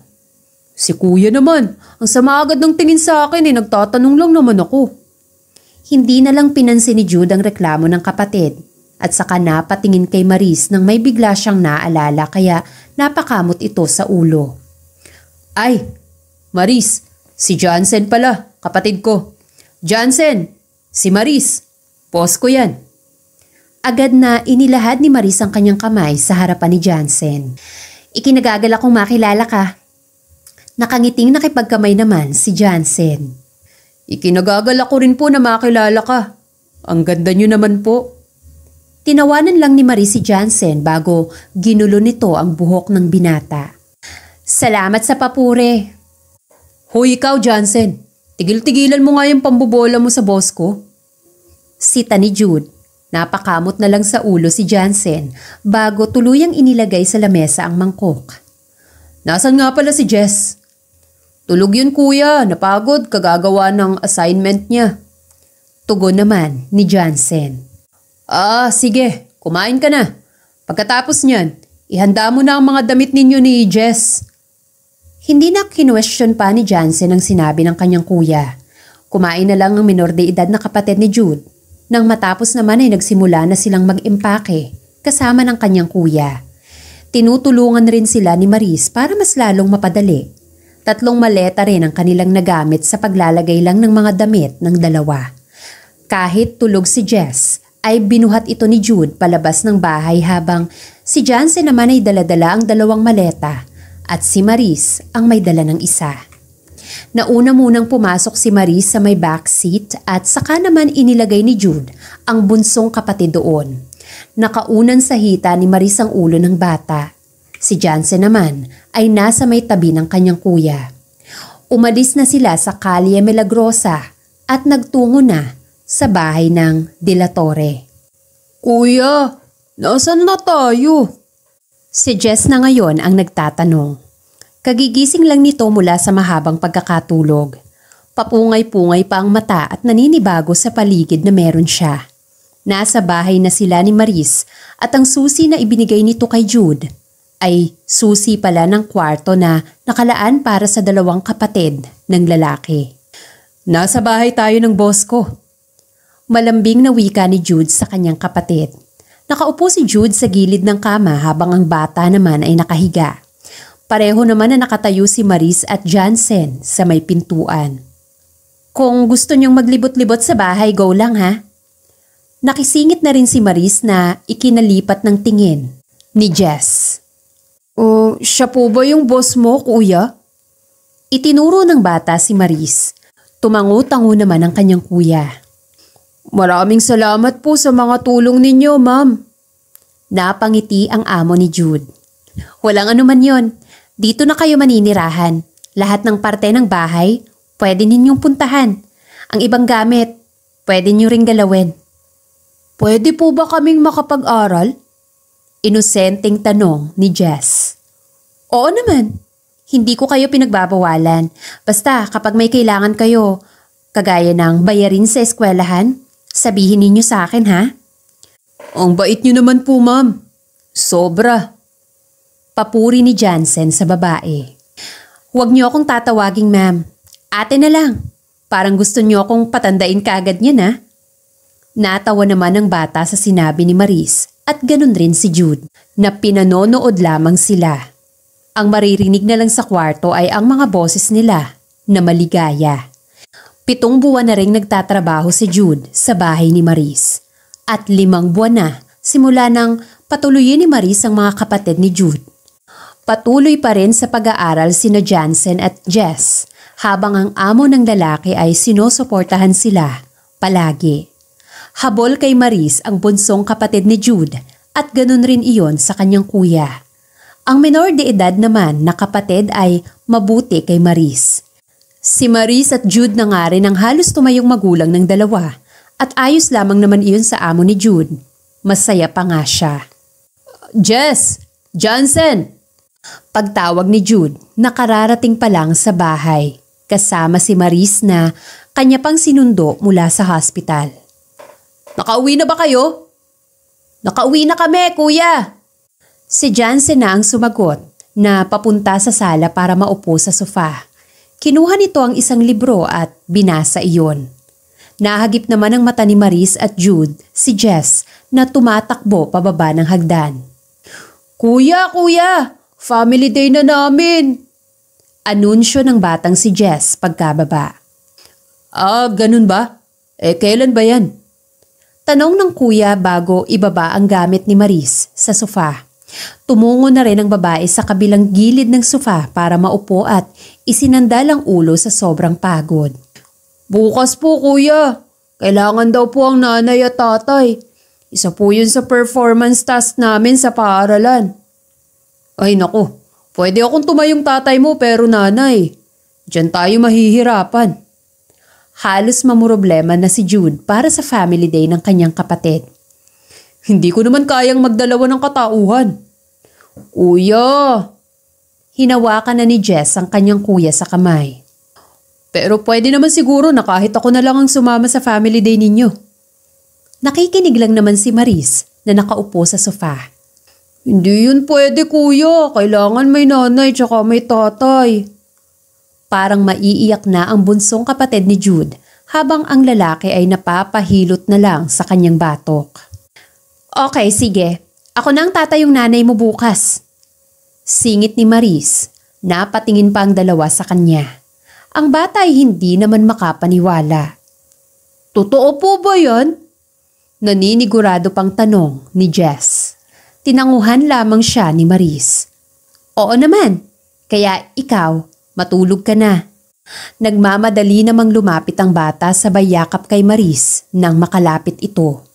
Si kuya naman. Ang sama agad ng tingin sa akin eh. Nagtatanong lang naman ako. Hindi na lang pinansin ni Jude ang reklamo ng kapatid. At saka napatingin kay Maris nang may bigla siyang naalala kaya napakamot ito sa ulo. Ay, Maris, si Johnson pala, kapatid ko. Johnson, si Maris, boss ko yan. Agad na inilahad ni Maris ang kanyang kamay sa harapan ni Johnson. Ikinagagal akong makilala ka. Nakangiting nakipagkamay naman si Johnson. Ikinagagal ako rin po na makilala ka. Ang ganda niyo naman po. Tinawanan lang ni Marie si Johnson bago ginulo nito ang buhok ng binata. Salamat sa papure. Hoy ikaw Johnson, Tigil-tigilan mo nga yung pambobola mo sa boss ko. Sita ni Jude. Napakamot na lang sa ulo si Jansen bago tuluyang inilagay sa lamesa ang mangkok. Nasaan nga pala si Jess? Tulog yun kuya, napagod kagagawa ng assignment niya. Tugon naman ni Jansen. Ah, sige, kumain ka na. Pagkatapos niyan, ihanda mo na ang mga damit ninyo ni Jess. Hindi na kinwestiyon pa ni Jansen ang sinabi ng kanyang kuya. Kumain na lang ang minor de edad na kapatid ni Jude. Nang matapos naman ay nagsimula na silang mag-impake kasama ng kanyang kuya. Tinutulungan rin sila ni Maris para mas lalong mapadali. Tatlong maleta rin ang kanilang nagamit sa paglalagay lang ng mga damit ng dalawa. Kahit tulog si Jess, ay binuhat ito ni Jude palabas ng bahay habang si Jansen naman ay daladala ang dalawang maleta at si Maris ang may dala ng isa. Nauna munang pumasok si Maris sa may backseat at saka naman inilagay ni Jude ang bunsong kapatid doon. Nakaunan sa hita ni Maris ang ulo ng bata. Si Jansen naman ay nasa may tabi ng kanyang kuya. Umalis na sila sa Calle Milagrosa at nagtungo na sa bahay ng De La Torre. Kuya, nasan na tayo? Si Jess na ngayon ang nagtatanong. Kagigising lang nito mula sa mahabang pagkakatulog. Papungay-pungay pa ang mata at naninibago sa paligid na meron siya. Nasa bahay na sila ni Maris at ang susi na ibinigay nito kay Jude ay susi pala ng kwarto na nakalaan para sa dalawang kapatid ng lalaki. Nasa bahay tayo ng boss ko. Malambing na wika ni Jude sa kanyang kapatid. Nakaupo si Jude sa gilid ng kama habang ang bata naman ay nakahiga. Pareho naman na nakatayo si Maris at Jansen sa may pintuan. Kung gusto niyong maglibot-libot sa bahay, go lang ha. Nakisingit na rin si Maris na ikinalipat ng tingin ni Jess. O, uh, siya po ba yung boss mo, kuya? Itinuro ng bata si Maris. Tumango-tango naman ang kanyang kuya. Maraming salamat po sa mga tulong ninyo, ma'am. Napangiti ang amo ni Jude. Walang anuman yon. Dito na kayo maninirahan. Lahat ng parte ng bahay, pwede ninyong puntahan. Ang ibang gamit, pwede nyo ring galawin. Pwede po ba kaming makapag-aral? Inosenteng tanong ni Jess. Oo naman. Hindi ko kayo pinagbabawalan. Basta kapag may kailangan kayo, kagaya ng bayarin sa eskwelahan, Sabihin ninyo sa akin ha? Ang bait niyo naman po ma'am. Sobra. Papuri ni Jansen sa babae. Huwag niyo akong tatawaging ma'am. Ate na lang. Parang gusto niyo akong patandain kaagad niya na. Natawa naman ang bata sa sinabi ni Maris at ganun rin si Jude na pinanonood lamang sila. Ang maririnig na lang sa kwarto ay ang mga boses nila na maligaya. Pitong buwan na rin nagtatrabaho si Jude sa bahay ni Maris at limang buwan na simula nang patuloyin ni Maris ang mga kapatid ni Jude. Patuloy pa rin sa pag-aaral sina Jansen at Jess habang ang amo ng lalaki ay sinusuportahan sila palagi. Habol kay Maris ang bunsong kapatid ni Jude at ganun rin iyon sa kanyang kuya. Ang minor de edad naman na kapatid ay mabuti kay Maris Si Maris at Jude na nga rin ang halos tumayong magulang ng dalawa at ayos lamang naman iyon sa amo ni Jude. Masaya pa nga siya. Jess! Johnson! Pagtawag ni Jude, nakararating pa lang sa bahay kasama si Maris na kanya pang sinundo mula sa hospital. Nakauwi na ba kayo? Nakauwi na kami, kuya! Si Johnson na ang sumagot na papunta sa sala para maupo sa sofa. Kinuha nito ang isang libro at binasa iyon. Nahagip naman ng mata ni Maris at Jude si Jess na tumatakbo pababa ng hagdan. Kuya, kuya! Family day na namin! Anunsyo ng batang si Jess pagkababa. Ah, ganun ba? Eh, kailan ba yan? Tanong ng kuya bago ibaba ang gamit ni Maris sa sofa. Tumungo na rin ang babae sa kabilang gilid ng sofa para maupo at isinandal ang ulo sa sobrang pagod. Bukas po kuya, kailangan daw po ang nanay at tatay. Isa po yun sa performance task namin sa paaralan. Ay nako, pwede akong tumayong tatay mo pero nanay, dyan tayo mahihirapan. Halos mamroblema na si Jude para sa family day ng kanyang kapatid. Hindi ko naman kayang magdalawa ng katauhan. Kuyo! Hinawakan na ni Jess ang kanyang kuya sa kamay. Pero pwede naman siguro na kahit ako na lang ang sumama sa family day ninyo. Nakikinig lang naman si Maris na nakaupo sa sofa. Hindi yun pwede kuya, kailangan may nanay tsaka may tatay. Parang maiiyak na ang bunsong kapatid ni Jude habang ang lalaki ay napapahilot na lang sa kanyang batok. Okay, sige. Ako na ang tatay nanay mo bukas. Singit ni Maris, napatingin pa ang dalawa sa kanya. Ang bata ay hindi naman makapaniwala. Totoo po ba yan? Naninigurado pang tanong ni Jess. Tinanguhan lamang siya ni Maris. Oo naman, kaya ikaw, matulog ka na. Nagmamadali namang lumapit ang bata sa bayakap kay Maris nang makalapit ito.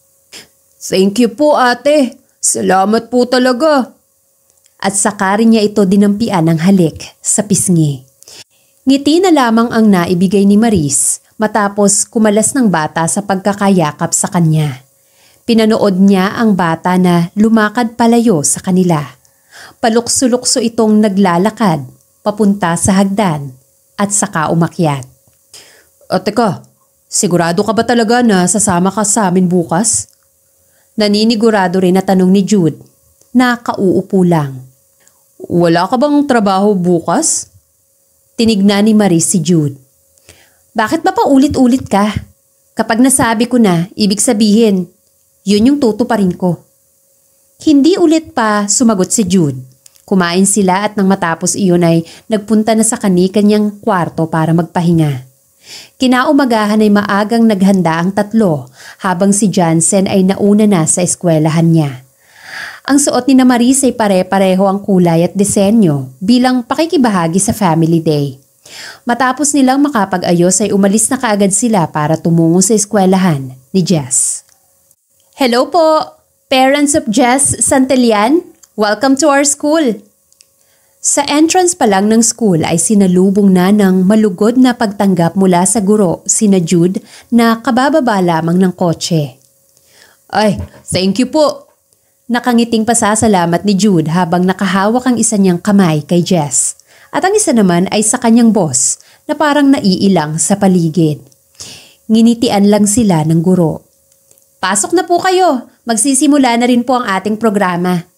Thank you po ate, Salamat po talaga. At saka rin niya ito dinampian ng halik sa pisngi. Ngiti na lamang ang naibigay ni Maris matapos kumalas ng bata sa pagkakayakap sa kanya. Pinanood niya ang bata na lumakad palayo sa kanila. Palukso-lukso itong naglalakad papunta sa hagdan at saka umakyat. O teka, sigurado ka ba talaga na sasama ka sa amin bukas? Naninigurado rin na tanong ni Jude na kauupo lang. Wala ka bang trabaho bukas? Tinignan ni Maris si Jude. Bakit ba paulit-ulit ka? Kapag nasabi ko na, ibig sabihin, yun yung tutuparin ko. Hindi ulit pa sumagot si Jude. Kumain sila at nang matapos iyon ay nagpunta na sa kanikanyang kwarto para magpahinga. Kinaumagahan ay maagang naghanda ang tatlo habang si Jansen ay nauna na sa eskwelahan niya. Ang suot ni na Maris ay pare-pareho ang kulay at disenyo bilang pakikibahagi sa family day. Matapos nilang makapag-ayos ay umalis na kaagad sila para tumungo sa eskwelahan ni Jess. Hello po! Parents of Jess Santelian, welcome to our school! Sa entrance pa lang ng school ay sinalubong na ng malugod na pagtanggap mula sa guro, sina Jude, na kabababa lamang ng kotse. Ay, thank you po! Nakangiting pasasalamat ni Jude habang nakahawak ang isa niyang kamay kay Jess. At ang isa naman ay sa kanyang boss na parang naiilang sa paligid. Nginitian lang sila ng guro. Pasok na po kayo! Magsisimula na rin po ang ating programa.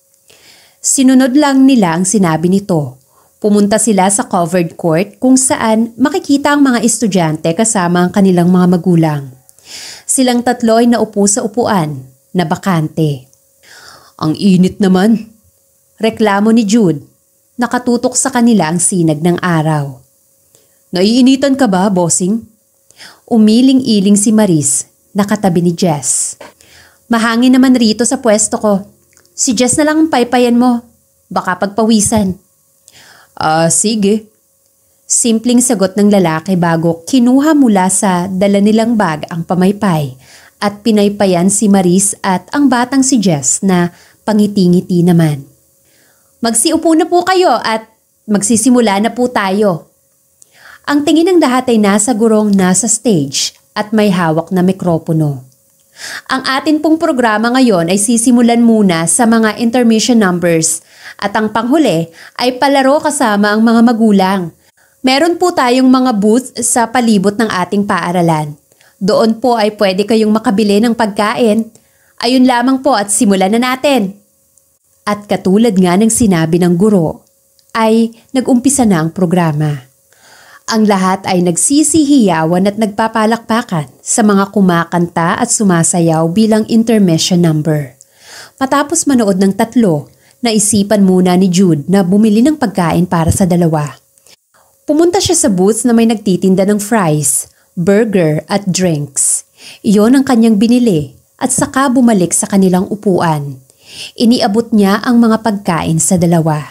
Sinunod lang nila ang sinabi nito. Pumunta sila sa covered court kung saan makikita ang mga estudyante kasama ang kanilang mga magulang. Silang tatlo ay naupo sa upuan na bakante. Ang init naman. Reklamo ni Jude. Nakatutok sa kanila ang sinag ng araw. Naiinitan ka ba, bossing? Umiling-iling si Maris, nakatabi ni Jess. Mahangin naman rito sa pwesto ko. Si Jess na lang ang paypayan mo. Baka pagpawisan. Ah, uh, sige. Simpleng sagot ng lalaki bago kinuha mula sa dala nilang bag ang pamaypay at pinaypayan si Maris at ang batang si Jess na pangiti-ngiti naman. Magsiupo na po kayo at magsisimula na po tayo. Ang tingin ng lahat ay nasa gurong nasa stage at may hawak na mikropono. Ang atin pong programa ngayon ay sisimulan muna sa mga intermission numbers at ang panghuli ay palaro kasama ang mga magulang. Meron po tayong mga booth sa palibot ng ating paaralan. Doon po ay pwede kayong makabili ng pagkain. Ayun lamang po at simulan na natin. At katulad nga ng sinabi ng guro, ay nagumpisa na ang programa. Ang lahat ay nagsisihiyawan at nagpapalakpakan sa mga kumakanta at sumasayaw bilang intermission number. Matapos manood ng tatlo, naisipan muna ni Jude na bumili ng pagkain para sa dalawa. Pumunta siya sa booth na may nagtitinda ng fries, burger at drinks. Iyon ang kanyang binili at saka bumalik sa kanilang upuan. Iniabot niya ang mga pagkain sa dalawa.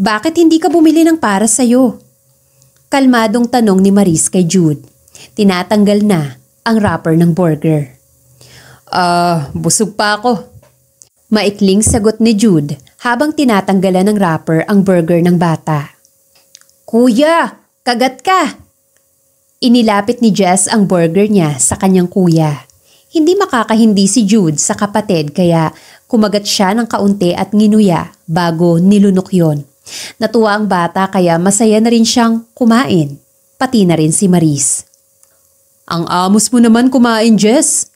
Bakit hindi ka bumili ng para sa'yo? Kalmadong tanong ni Maris kay Jude. Tinatanggal na ang wrapper ng burger. Ah, uh, busog pa ako. Maikling sagot ni Jude habang tinatanggalan ng wrapper ang burger ng bata. Kuya, kagat ka! Inilapit ni Jess ang burger niya sa kanyang kuya. Hindi makakahindi si Jude sa kapatid kaya kumagat siya ng kaunti at nginuya bago nilunok yon. Natuwa ang bata kaya masaya na rin siyang kumain, pati na rin si Maris. Ang amos mo naman kumain, Jess!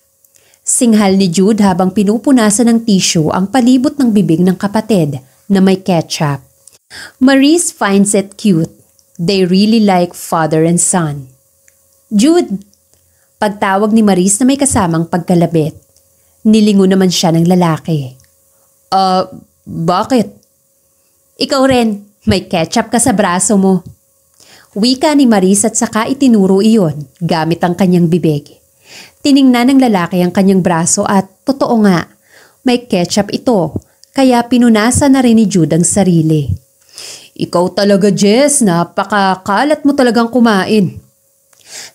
Singhal ni Jude habang pinupunasan ng tissue ang palibot ng bibig ng kapatid na may ketchup. Maris finds it cute. They really like father and son. Jude! Pagtawag ni Maris na may kasamang pagkalabit. Nilingo naman siya ng lalaki. Ah, uh, bakit? Ikaw rin, may ketchup ka sa braso mo. Wika ni Maris at saka itinuro iyon gamit ang kanyang bibig. Tiningnan ng lalaki ang kanyang braso at totoo nga, may ketchup ito kaya pinunasa na rin ni Jude ang sarili. Ikaw talaga Jess, napakakalat mo talagang kumain.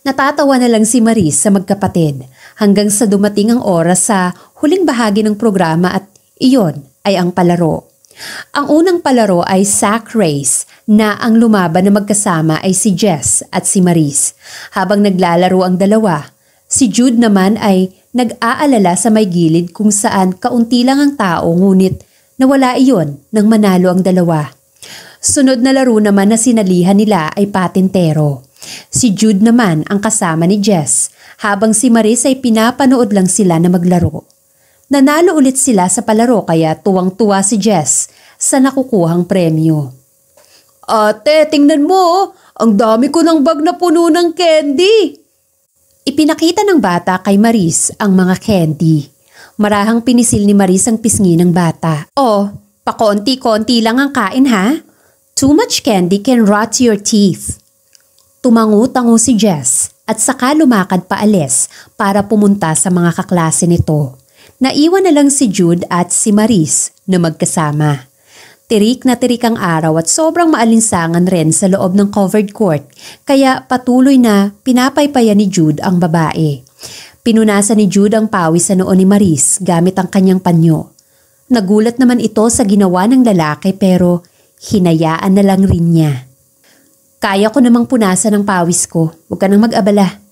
Natatawa na lang si Maris sa magkapatid hanggang sa dumating ang oras sa huling bahagi ng programa at iyon ay ang palaro. Ang unang palaro ay sack race na ang lumaban na magkasama ay si Jess at si Maris. Habang naglalaro ang dalawa, si Jude naman ay nag-aalala sa may gilid kung saan kaunti lang ang tao ngunit nawala iyon nang manalo ang dalawa. Sunod na laro naman na sinalihan nila ay patintero. Si Jude naman ang kasama ni Jess habang si Maris ay pinapanood lang sila na maglaro. Nanalo ulit sila sa palaro kaya tuwang-tuwa si Jess sa nakukuhang premyo. Ate, tingnan mo! Oh. Ang dami ko ng bag na puno ng candy! Ipinakita ng bata kay Maris ang mga candy. Marahang pinisil ni Maris ang pisngi ng bata. Oh, pakonti-konti lang ang kain ha? Too much candy can rot your teeth. tumangu tango si Jess at saka lumakad paalis para pumunta sa mga kaklase nito. Naiwan na lang si Jude at si Maris na magkasama. Tirik na tirik ang araw at sobrang maalinsangan rin sa loob ng covered court kaya patuloy na pinapaypayan ni Jude ang babae. Pinunasan ni Jude ang pawis sa noo ni Maris gamit ang kanyang panyo. Nagulat naman ito sa ginawa ng lalaki pero hinayaan na lang rin niya. Kaya ko namang punasan ang pawis ko. Huwag ka nang mag-abala.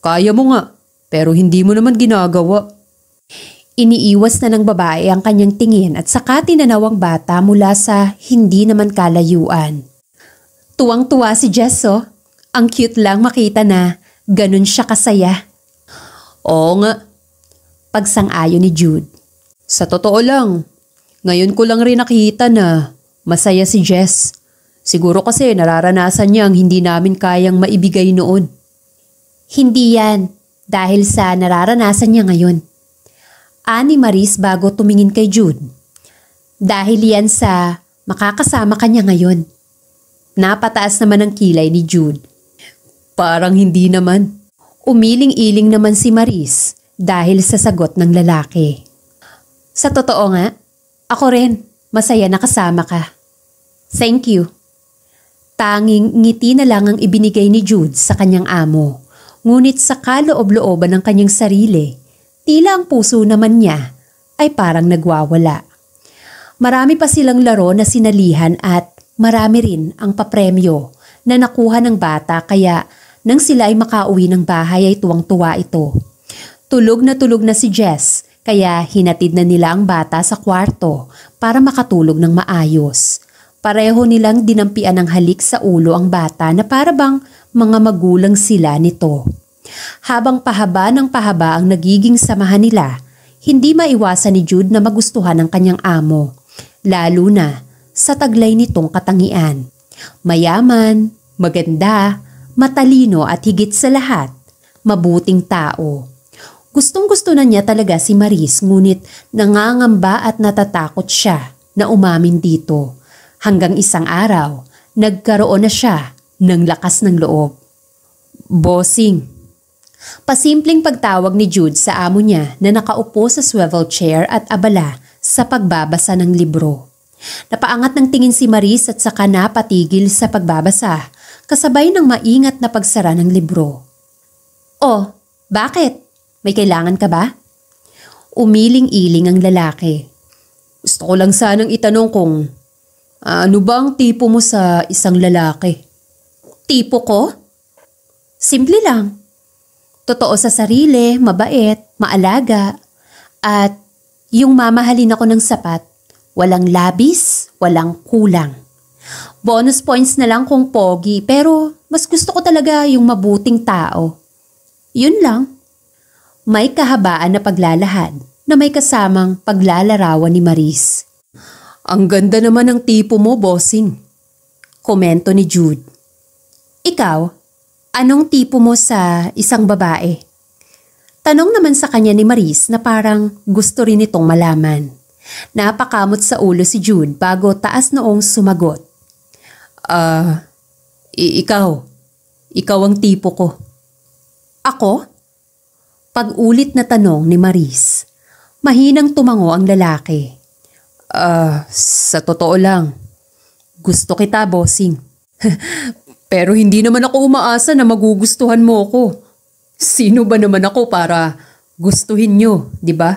Kaya mo nga, pero hindi mo naman ginagawa. Iniiwas na ng babae ang kanyang tingin at saka tinanawang bata mula sa hindi naman kalayuan. Tuwang-tuwa si Jesso. Ang cute lang makita na ganun siya kasaya. Oo nga, pagsang-ayon ni Jude. Sa totoo lang, ngayon ko lang rin nakita na masaya si Jess. Siguro kasi nararanasan niya ang hindi namin kayang maibigay noon. Hindi yan, dahil sa nararanasan niya ngayon ani Maris bago tumingin kay Jude. Dahil yan sa makakasama kanya ngayon. Napataas naman ang kilay ni Jude. Parang hindi naman. Umiling-iling naman si Maris dahil sa sagot ng lalaki. Sa totoo nga, ako rin, masaya na kasama ka. Thank you. Tanging ngiti na lang ang ibinigay ni Jude sa kanyang amo, ngunit sa kaloob-looban ng kanyang sarili Tila ang puso naman niya ay parang nagwawala. Marami pa silang laro na sinalihan at marami rin ang papremyo na nakuha ng bata kaya nang sila ay makauwi ng bahay ay tuwang-tuwa ito. Tulog na tulog na si Jess kaya hinatid na nila ang bata sa kwarto para makatulog ng maayos. Pareho nilang dinampian ng halik sa ulo ang bata na para bang mga magulang sila nito. Habang pahaba ng pahaba ang nagiging samahan nila, hindi maiwasan ni Jude na magustuhan ang kanyang amo, lalo na sa taglay nitong katangian. Mayaman, maganda, matalino at higit sa lahat, mabuting tao. Gustong gusto na niya talaga si Maris ngunit nangangamba at natatakot siya na umamin dito. Hanggang isang araw, nagkaroon na siya ng lakas ng loob. Bossing, Pasimpleng pagtawag ni Jude sa amo niya na nakaupo sa swivel chair at abala sa pagbabasa ng libro. Napaangat ng tingin si Maris at saka napatigil sa pagbabasa, kasabay ng maingat na pagsara ng libro. Oh, bakit? May kailangan ka ba? Umiling-iling ang lalaki. Gusto ko lang sanang itanong kung ano ba ang tipo mo sa isang lalaki? Tipo ko? Simple lang. Totoo sa sarili, mabait, maalaga, at yung mamahalin ako ng sapat, walang labis, walang kulang. Bonus points na lang kung pogi, pero mas gusto ko talaga yung mabuting tao. Yun lang. May kahabaan na paglalahad na may kasamang paglalarawan ni Maris. Ang ganda naman ng tipo mo, bossing. Komento ni Jude. Ikaw, Anong tipo mo sa isang babae? Tanong naman sa kanya ni Maris na parang gusto rin itong malaman. Napakamot sa ulo si Jude bago taas noong sumagot. Ah, uh, ikaw. Ikaw ang tipo ko. Ako? Pag-ulit na tanong ni Maris. Mahinang tumango ang lalaki. Ah, uh, sa totoo lang. Gusto kita, bossing. Pero hindi naman ako umaasa na magugustuhan mo ako. Sino ba naman ako para gustuhin nyo, di ba?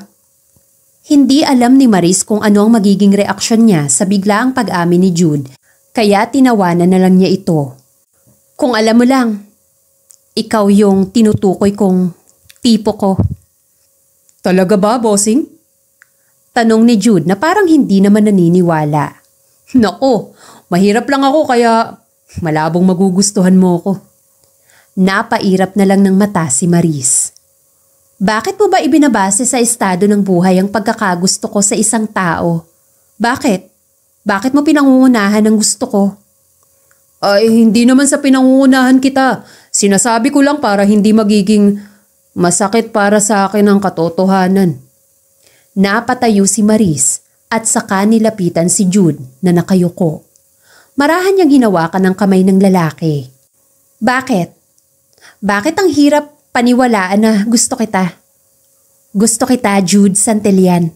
Hindi alam ni Maris kung ano ang magiging reaksyon niya sa biglaang pag-amin ni Jude, kaya tinawanan na lang niya ito. Kung alam mo lang, ikaw yung tinutukoy kong tipo ko. Talaga ba, bossing? Tanong ni Jude na parang hindi naman naniniwala. Nako, mahirap lang ako kaya Malabong magugustuhan mo ko. Napairap na lang ng mata si Maris. Bakit mo ba ibinabase sa estado ng buhay ang pagkakagusto ko sa isang tao? Bakit? Bakit mo pinangungunahan ang gusto ko? Ay, hindi naman sa pinangungunahan kita. Sinasabi ko lang para hindi magiging masakit para sa akin ang katotohanan. Napatayo si Maris at saka nilapitan si Jude na nakayuko. Marahan niyang hinawakan ang kamay ng lalaki. Bakit? Bakit ang hirap paniwalaan na gusto kita? Gusto kita, Jude Santillan.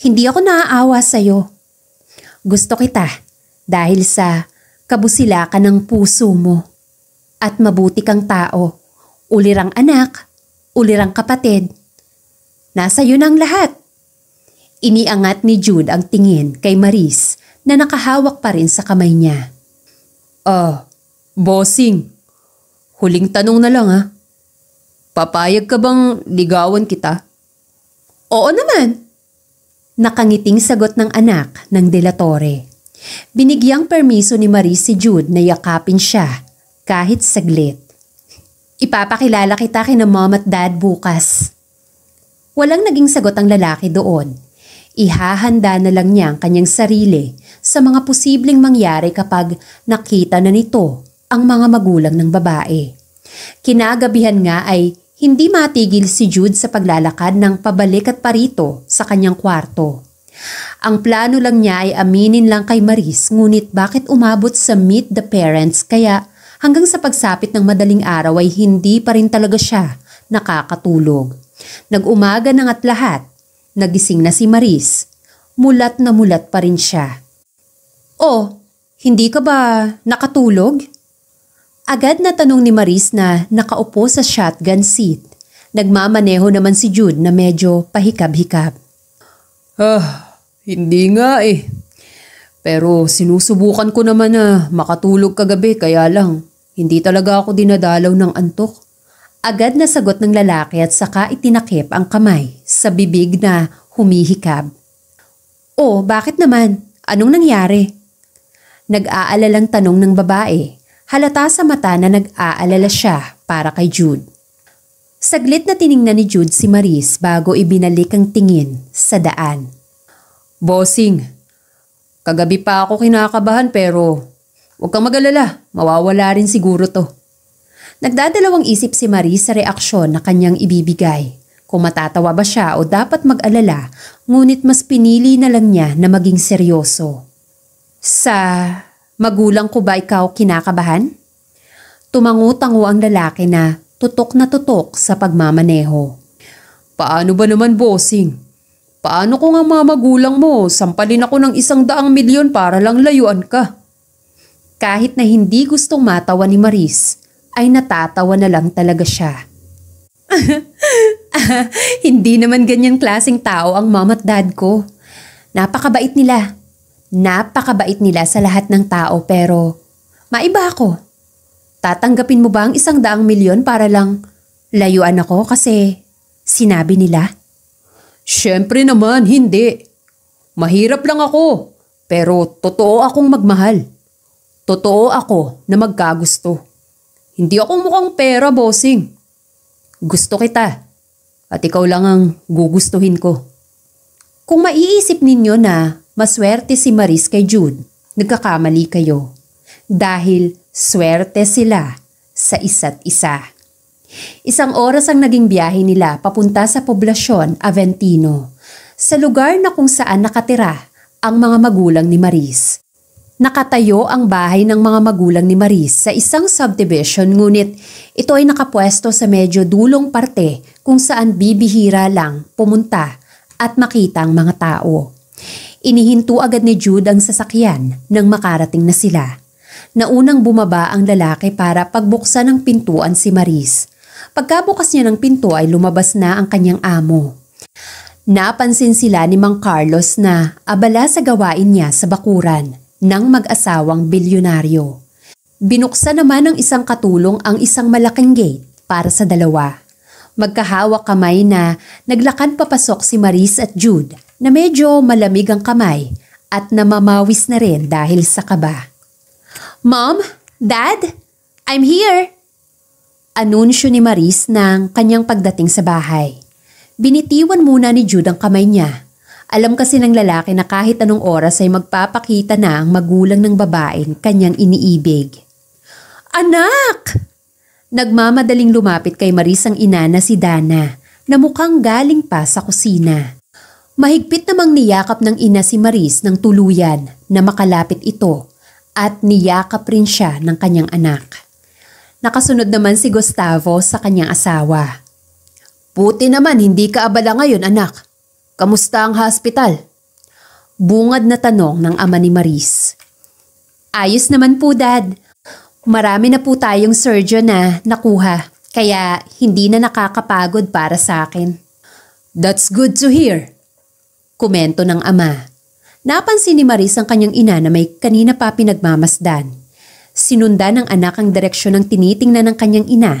Hindi ako naaawa sa'yo. Gusto kita dahil sa kabusila ka ng puso mo. At mabuti kang tao. Ulirang anak, ulirang kapatid. Nasa iyo ang lahat. Iniangat ni Jude ang tingin kay Maris na nakahawak pa rin sa kamay niya. Ah, bossing, huling tanong na lang ha. Papayag ka bang ligawan kita? Oo naman. Nakangiting sagot ng anak ng Delatore. Binigyang permiso ni Marie si Jude na yakapin siya kahit saglit. Ipapakilala kita kina mom at dad bukas. Walang naging sagot ang lalaki doon Ihahanda na lang niya ang kanyang sarili sa mga posibleng mangyari kapag nakita na nito ang mga magulang ng babae. Kinagabihan nga ay hindi matigil si Jude sa paglalakad ng pabalik at parito sa kanyang kwarto. Ang plano lang niya ay aminin lang kay Maris ngunit bakit umabot sa meet the parents kaya hanggang sa pagsapit ng madaling araw ay hindi pa rin talaga siya nakakatulog. Nag-umaga na at lahat Nagising na si Maris. Mulat na mulat pa rin siya. Oh, hindi ka ba nakatulog? Agad na tanong ni Maris na nakaupo sa shotgun seat. Nagmamaneho naman si Jude na medyo pahikab-hikab. Ah, hindi nga eh. Pero sinusubukan ko naman na makatulog kagabi kaya lang hindi talaga ako dinadalaw ng antok. Agad na sagot ng lalaki at saka itinakip ang kamay sa bibig na humihikab. Oh, bakit naman? Anong nangyari? Nag-aalalang tanong ng babae. Halata sa mata na nag-aalala siya para kay Jude. Saglit na tiningnan ni Jude si Maris bago ibinalik ang tingin sa daan. Bossing, kagabi pa ako kinakabahan pero huwag kang magalala, mawawala rin siguro to. Nagdadalawang isip si Marie sa reaksyon na kanyang ibibigay. Kung matatawa ba siya o dapat mag-alala, ngunit mas pinili na lang niya na maging seryoso. Sa magulang ko ba ikaw kinakabahan? Tumangutango ang lalaki na tutok na tutok sa pagmamaneho. Paano ba naman bossing? Paano kung ang mga magulang mo, sampalin ako ng isang daang milyon para lang layuan ka? Kahit na hindi gustong matawa ni Maris, ay natatawa na lang talaga siya. hindi naman ganyan klasing tao ang mom at dad ko. Napakabait nila. Napakabait nila sa lahat ng tao pero maiba ako. Tatanggapin mo ba ang isang daang milyon para lang layuan ako kasi sinabi nila? Siyempre naman, hindi. Mahirap lang ako pero totoo akong magmahal. Totoo ako na magkagusto. Hindi ako mukhang pera, bossing. Gusto kita. At ikaw lang ang gugustuhin ko. Kung maiisip ninyo na maswerte si Maris kay Jude, nagkakamali kayo. Dahil swerte sila sa isa't isa. Isang oras ang naging biyahe nila papunta sa poblasyon Aventino, sa lugar na kung saan nakatira ang mga magulang ni Maris. Nakatayo ang bahay ng mga magulang ni Maris sa isang subdivision ngunit ito ay nakapwesto sa medyo dulong parte kung saan bibihira lang pumunta at makita ang mga tao. Inihinto agad ni Jude ang sasakyan nang makarating na sila. Naunang bumaba ang lalaki para pagbuksan ng pintuan si Maris. Pagkabukas niya ng pinto ay lumabas na ang kanyang amo. Napansin sila ni Mang Carlos na abala sa gawain niya sa bakuran ng mag-asawang bilyonaryo. Binuksan naman ng isang katulong ang isang malaking gate para sa dalawa. Magkahawak kamay na naglakad papasok si Maris at Jude na medyo malamig ang kamay at namamawis na rin dahil sa kaba. Mom? Dad? I'm here! Anunsyo ni Maris ng kanyang pagdating sa bahay. Binitiwan muna ni Jude ang kamay niya alam kasi ng lalaki na kahit anong oras ay magpapakita na ang magulang ng babaeng kanyang iniibig. Anak! Nagmamadaling lumapit kay Maris ang ina na si Dana na mukhang galing pa sa kusina. Mahigpit namang niyakap ng ina si Maris ng tuluyan na makalapit ito at niyakap rin siya ng kanyang anak. Nakasunod naman si Gustavo sa kanyang asawa. Puti naman hindi ka abala ngayon anak. Kamusta ang hospital? Bungad na tanong ng ama ni Maris. Ayos naman po dad. Marami na po tayong surgeon na nakuha kaya hindi na nakakapagod para sa akin. That's good to hear, kumento ng ama. Napansin ni Maris ang kanyang ina na may kanina pa pinagmamasdan. Sinunda ng anak ang direksyon ng tinitingnan ng kanyang ina.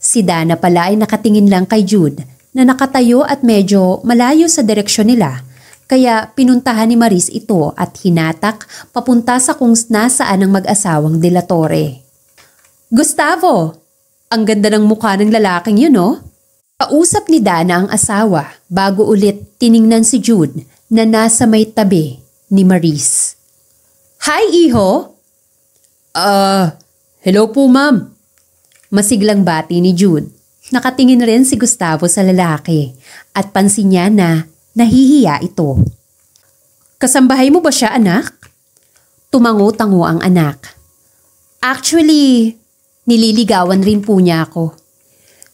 Si Dana pala ay nakatingin lang kay Jude na nakatayo at medyo malayo sa direksyon nila kaya pinuntahan ni Maris ito at hinatak papunta sa kung nasaan ang mag-asawang De La Torre. Gustavo! Ang ganda ng mukha ng lalaking yun, no? Oh. Kausap ni Dana ang asawa bago ulit tiningnan si Jude na nasa may tabi ni Maris. Hi, iho! Ah, uh, hello po ma'am. Masiglang bati ni Jude. Nakatingin rin si Gustavo sa lalaki at pansin niya na nahihiya ito. Kasambahay mo ba siya anak? Tumango-tango ang anak. Actually, nililigawan rin po niya ako.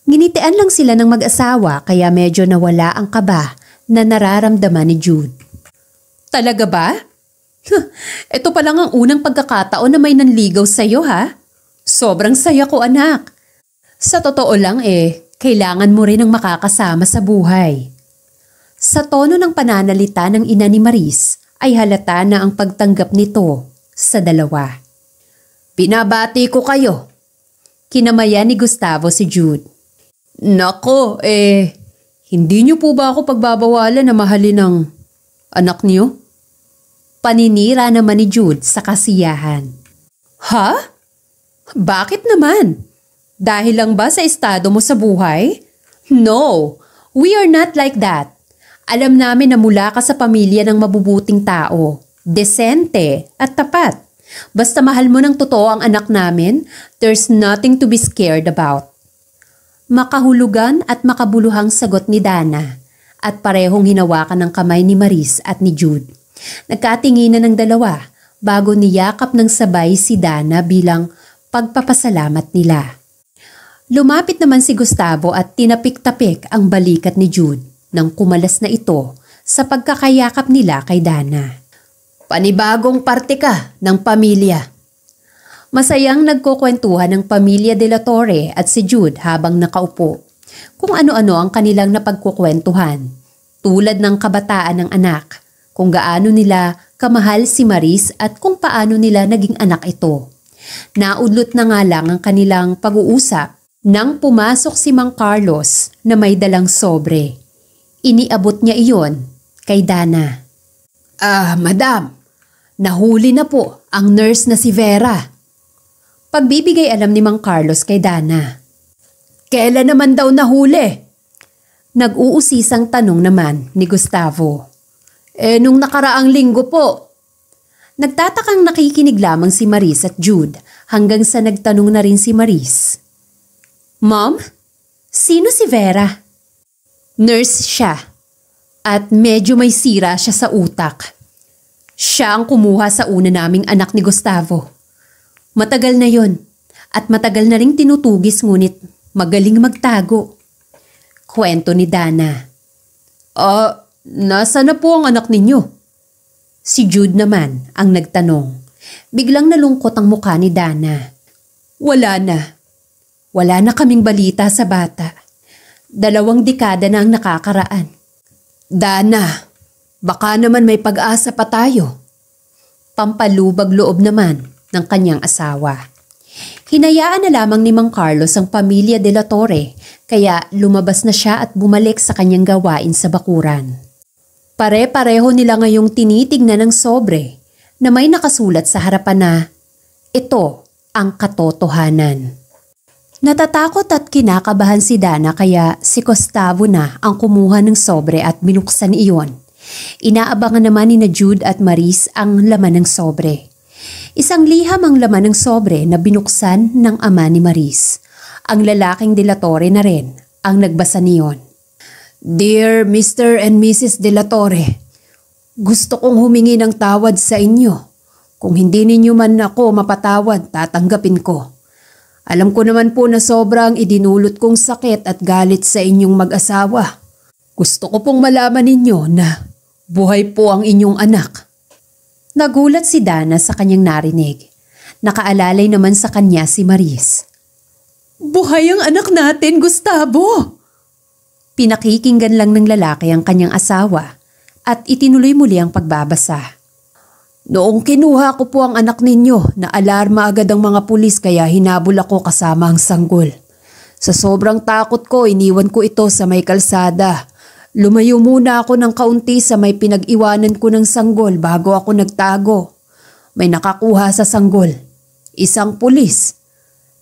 Ginitian lang sila ng mag-asawa kaya medyo nawala ang kaba na nararamdaman ni Jude. Talaga ba? Ito pa lang ang unang pagkakataon na may nanligaw sa'yo ha? Sobrang saya ko anak. Sa totoo lang eh, kailangan mo rin ng makakasama sa buhay. Sa tono ng pananalita ng ina ni Maris ay halata na ang pagtanggap nito sa dalawa. Pinabati ko kayo. Kinamaya ni Gustavo si Jude. Nako, eh, hindi niyo po ba ako pagbabawalan na mahalin ng anak niyo? Paninira naman ni Jude sa kasiyahan. Ha? Bakit naman? Dahil lang ba sa estado mo sa buhay? No, we are not like that. Alam namin na mula ka sa pamilya ng mabubuting tao, desente at tapat. Basta mahal mo ng totoo ang anak namin, there's nothing to be scared about. Makahulugan at makabuluhang sagot ni Dana at parehong hinawakan ng kamay ni Maris at ni Jude. Nagkatinginan ng dalawa bago niyakap ng sabay si Dana bilang pagpapasalamat nila. Lumapit naman si Gustavo at tinapik-tapik ang balikat ni Jude nang kumalas na ito sa pagkakayakap nila kay Dana. Panibagong parte ka ng pamilya. Masayang nagkukwentuhan ng pamilya de la Torre at si Jude habang nakaupo. Kung ano-ano ang kanilang napagkukwentuhan. Tulad ng kabataan ng anak, kung gaano nila kamahal si Maris at kung paano nila naging anak ito. Naudlot na nga lang ang kanilang pag-uusap nang pumasok si Mang Carlos na may dalang sobre, iniabot niya iyon kay Dana. Ah, madam, nahuli na po ang nurse na si Vera. Pagbibigay alam ni Mang Carlos kay Dana. Kailan naman daw nahuli? Nag-uusisang tanong naman ni Gustavo. Eh, nung nakaraang linggo po. Nagtatakang nakikinig lamang si Maris at Jude hanggang sa nagtanong na rin si Maris. Mom, sino si Vera? Nurse siya. At medyo may sira siya sa utak. Siya ang kumuha sa una naming anak ni Gustavo. Matagal na yon at matagal na ring tinutugis ngunit magaling magtago. Kwento ni Dana. Ah, uh, nasa na po ang anak ninyo? Si Jude naman ang nagtanong. Biglang nalungkot ang mukha ni Dana. Wala na. Wala na kaming balita sa bata. Dalawang dekada na ang nakakaraan. Dana, baka naman may pag-asa pa tayo. Pampalubag loob naman ng kanyang asawa. Hinayaan na lamang ni Mang Carlos ang pamilya de la Torre kaya lumabas na siya at bumalik sa kanyang gawain sa bakuran. Pare-pareho nila ngayong tinitignan ng sobre na may nakasulat sa harapan na, Ito ang katotohanan. Natatakot at kinakabahan si Dana kaya si Gustavo na ang kumuha ng sobre at binuksan iyon. Inaabangan naman ni Jude at Maris ang laman ng sobre. Isang liham ang laman ng sobre na binuksan ng ama ni Maris. Ang lalaking Delatore na rin ang nagbasa niyon. Dear Mr. and Mrs. Delatore, gusto kong humingi ng tawad sa inyo. Kung hindi ninyo man ako mapatawad, tatanggapin ko. Alam ko naman po na sobrang idinulot kong sakit at galit sa inyong mag-asawa. Gusto ko pong malaman ninyo na buhay po ang inyong anak. Nagulat si Dana sa kanyang narinig. Nakaalalay naman sa kanya si Maris. Buhay ang anak natin, Gustavo! Pinakikinggan lang ng lalaki ang kanyang asawa at itinuloy muli ang pagbabasa. Noong kinuha ko po ang anak ninyo, naalarma agad ang mga pulis kaya hinabol ako kasama ang sanggol. Sa sobrang takot ko, iniwan ko ito sa may kalsada. Lumayo muna ako ng kaunti sa may pinag-iwanan ko ng sanggol bago ako nagtago. May nakakuha sa sanggol. Isang pulis.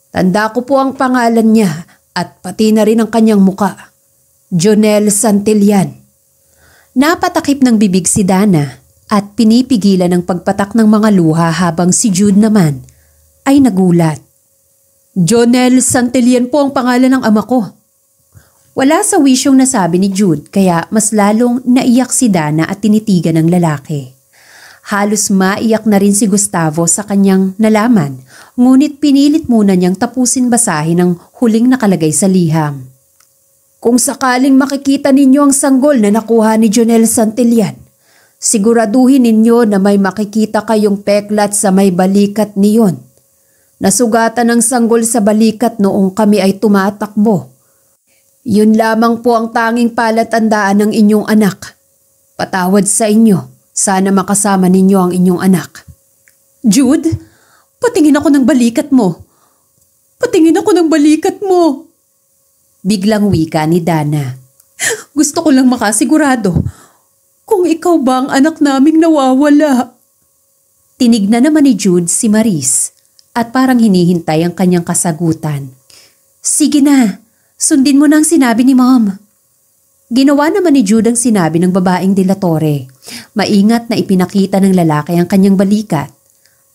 Tanda ko po ang pangalan niya at pati na rin ang kanyang muka. Jonel Santillan. Napatakip ng bibig si Dana at pinipigilan ang pagpatak ng mga luha habang si Jude naman ay nagulat. Jonel Santillan po ang pangalan ng ama ko. Wala sa wish yung nasabi ni Jude kaya mas lalong naiyak si Dana at tinitigan ng lalaki. Halos maiyak na rin si Gustavo sa kanyang nalaman ngunit pinilit muna niyang tapusin basahin ang huling nakalagay sa liham. Kung sakaling makikita ninyo ang sanggol na nakuha ni Jonel Santillan, Siguraduhin ninyo na may makikita kayong peklat sa may balikat niyon. Nasugatan ng sanggol sa balikat noong kami ay tumatakbo. Yun lamang po ang tanging palatandaan ng inyong anak. Patawad sa inyo. Sana makasama ninyo ang inyong anak. Jude, patingin ako ng balikat mo. Patingin ako ng balikat mo. Biglang wika ni Dana. Gusto ko lang makasigurado kung ikaw ba ang anak naming nawawala. Tinignan naman ni Jude si Maris at parang hinihintay ang kanyang kasagutan. Sige na, sundin mo na ang sinabi ni mom. Ginawa naman ni Jude ang sinabi ng babaeng De Torre. Maingat na ipinakita ng lalaki ang kanyang balikat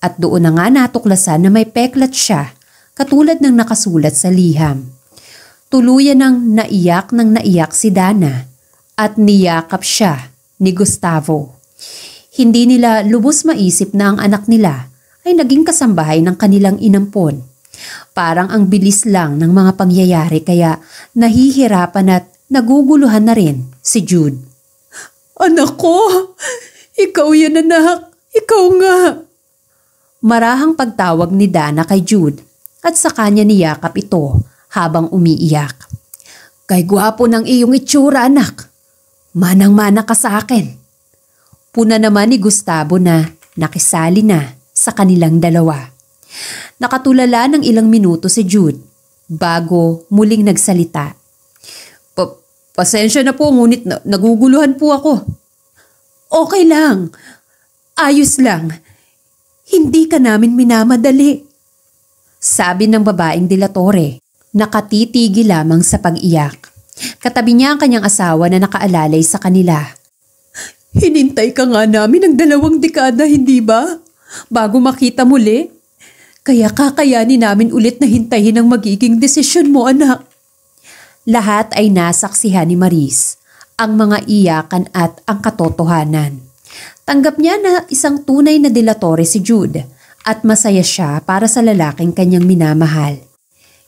at doon na nga natuklasan na may peklat siya katulad ng nakasulat sa liham. Tuluyan ng naiyak ng naiyak si Dana at niyakap siya ni Gustavo. Hindi nila lubos maisip na ang anak nila ay naging kasambahay ng kanilang inampon. Parang ang bilis lang ng mga pangyayari kaya nahihirapan at naguguluhan na rin si Jude. Anak ko! Ikaw yan anak! Ikaw nga! Marahang pagtawag ni Dana kay Jude at sa kanya niyakap ito habang umiiyak. Kay gwapo ng iyong itsura anak! Manang-mana ka sa akin. Puna naman ni Gustavo na nakisali na sa kanilang dalawa. Nakatulala ng ilang minuto si Jude bago muling nagsalita. Pa- pasensya na po ngunit na- naguguluhan po ako. Okay lang. Ayos lang. Hindi ka namin minamadali. Sabi ng babaeng dilatore, nakatitigil lamang sa pag-iyak. Katabi niya ang kanyang asawa na nakaalalay sa kanila. Hinintay ka nga namin ng dalawang dekada, hindi ba? Bago makita muli. Kaya kakayanin namin ulit na hintayin ang magiging desisyon mo, anak. Lahat ay nasaksihan ni Maris, ang mga iyakan at ang katotohanan. Tanggap niya na isang tunay na dilatore si Jude at masaya siya para sa lalaking kanyang minamahal.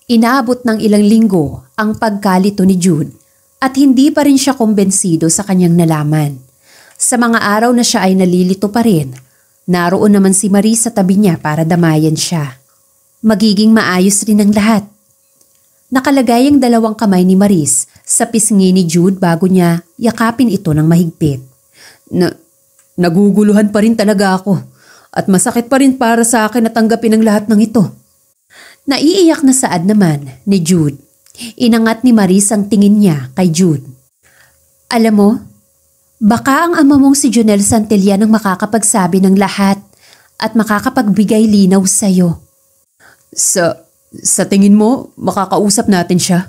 Inaabot ng ilang linggo ang pagkalito ni Jude at hindi pa rin siya kumbensido sa kanyang nalaman. Sa mga araw na siya ay nalilito pa rin, naroon naman si Marie sa tabi niya para damayan siya. Magiging maayos rin ang lahat. Nakalagay ang dalawang kamay ni Maris sa pisngi ni Jude bago niya yakapin ito ng mahigpit. Na, naguguluhan pa rin talaga ako at masakit pa rin para sa akin na tanggapin ang lahat ng ito. Naiiyak na saad naman ni Jude. Inangat ni Maris ang tingin niya kay Jude. Alam mo, baka ang ama mong si Junel Santillan ang makakapagsabi ng lahat at makakapagbigay linaw sa'yo. Sa, sa tingin mo, makakausap natin siya?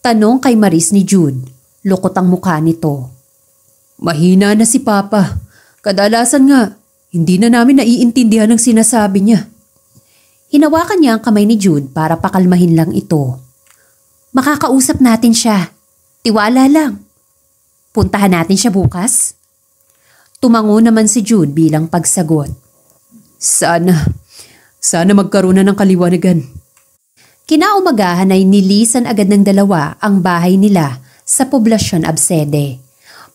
Tanong kay Maris ni Jude. Lukot ang mukha nito. Mahina na si Papa. Kadalasan nga, hindi na namin naiintindihan ang sinasabi niya. Hinawakan niya ang kamay ni Jude para pakalmahin lang ito. Makakausap natin siya. Tiwala lang. Puntahan natin siya bukas? Tumango naman si Jude bilang pagsagot. Sana, sana magkaroon na ng kaliwanagan. Kinaumagahan ay nilisan agad ng dalawa ang bahay nila sa poblasyon Absede,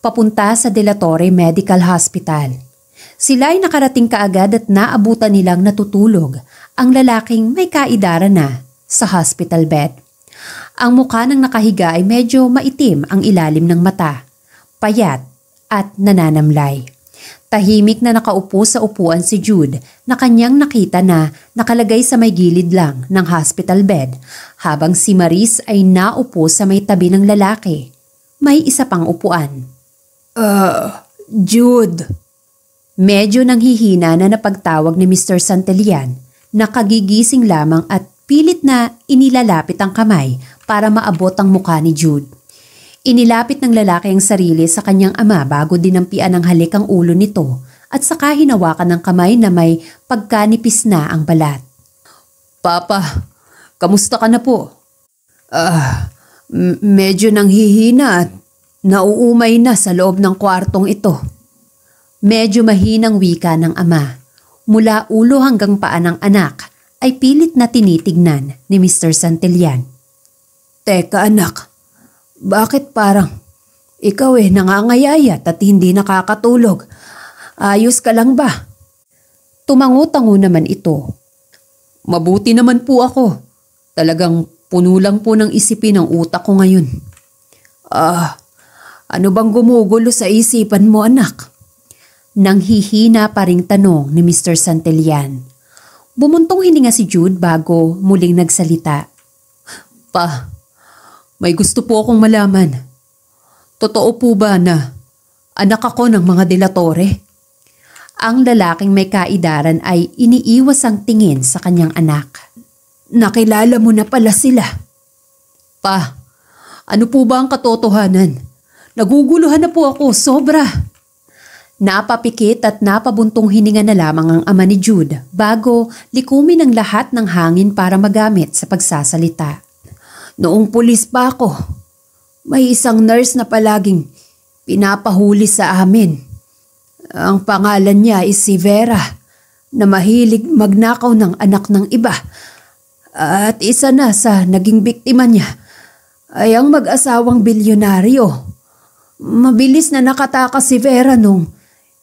papunta sa De La Torre Medical Hospital. Sila ay nakarating kaagad at naabutan nilang natutulog ang lalaking may kaidara na sa hospital bed. Ang mukha ng nakahiga ay medyo maitim ang ilalim ng mata, payat at nananamlay. Tahimik na nakaupo sa upuan si Jude na kanyang nakita na nakalagay sa may gilid lang ng hospital bed habang si Maris ay naupo sa may tabi ng lalaki. May isa pang upuan. Uh, Jude. Medyo nanghihina na napagtawag ni Mr. Santelian nakagigising lamang at pilit na inilalapit ang kamay para maabot ang mukha ni Jude. Inilapit ng lalaki ang sarili sa kanyang ama bago dinampian ng halik ang ulo nito at saka hinawakan ng kamay na may pagkanipis na ang balat. Papa, kamusta ka na po? Ah, uh, medyo nanghihina at nauumay na sa loob ng kwartong ito. Medyo mahinang wika ng ama mula ulo hanggang paa ng anak ay pilit na tinitignan ni Mr. Santillan. Teka anak, bakit parang ikaw eh nangangayayat at hindi nakakatulog? Ayos ka lang ba? Tumango-tango naman ito. Mabuti naman po ako. Talagang puno lang po ng isipin ang utak ko ngayon. Ah, ano bang gumugulo sa isipan mo anak? Nang hihina pa ring tanong ni Mr. Santillan. Bumuntong hininga si Jude bago muling nagsalita. Pa, may gusto po akong malaman. Totoo po ba na anak ako ng mga delatore? Ang lalaking may kaidaran ay iniiwas ang tingin sa kanyang anak. Nakilala mo na pala sila. Pa, ano po ba ang katotohanan? Naguguluhan na po ako sobra. Napapikit at napabuntong hininga na lamang ang ama ni Jude bago likumin ang lahat ng hangin para magamit sa pagsasalita. Noong pulis pa ako, may isang nurse na palaging pinapahuli sa amin. Ang pangalan niya ay si Vera na mahilig magnakaw ng anak ng iba at isa na sa naging biktima niya ay ang mag-asawang bilyonaryo. Mabilis na nakatakas si Vera nung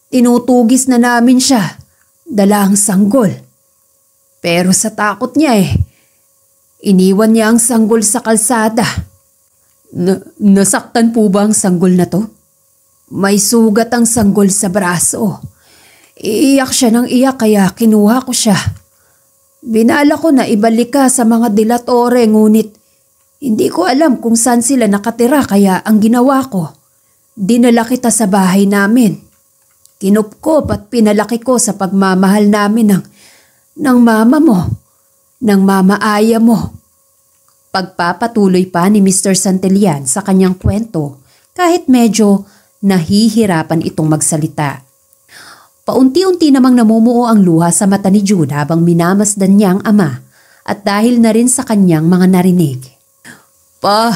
Tinutugis na namin siya, dala ang sanggol. Pero sa takot niya eh, iniwan niya ang sanggol sa kalsada. Na nasaktan po ba ang sanggol na to? May sugat ang sanggol sa braso. Iiyak siya ng iyak kaya kinuha ko siya. Binala ko na ibalik ka sa mga dilatore ngunit hindi ko alam kung saan sila nakatira kaya ang ginawa ko. Dinala kita sa bahay namin. Kinupkop at pinalaki ko sa pagmamahal namin ng, ng mama mo, ng mama aya mo. Pagpapatuloy pa ni Mr. Santillan sa kanyang kwento kahit medyo nahihirapan itong magsalita. Paunti-unti namang namumuo ang luha sa mata ni Jude habang minamasdan niya ang ama at dahil na rin sa kanyang mga narinig. Pa,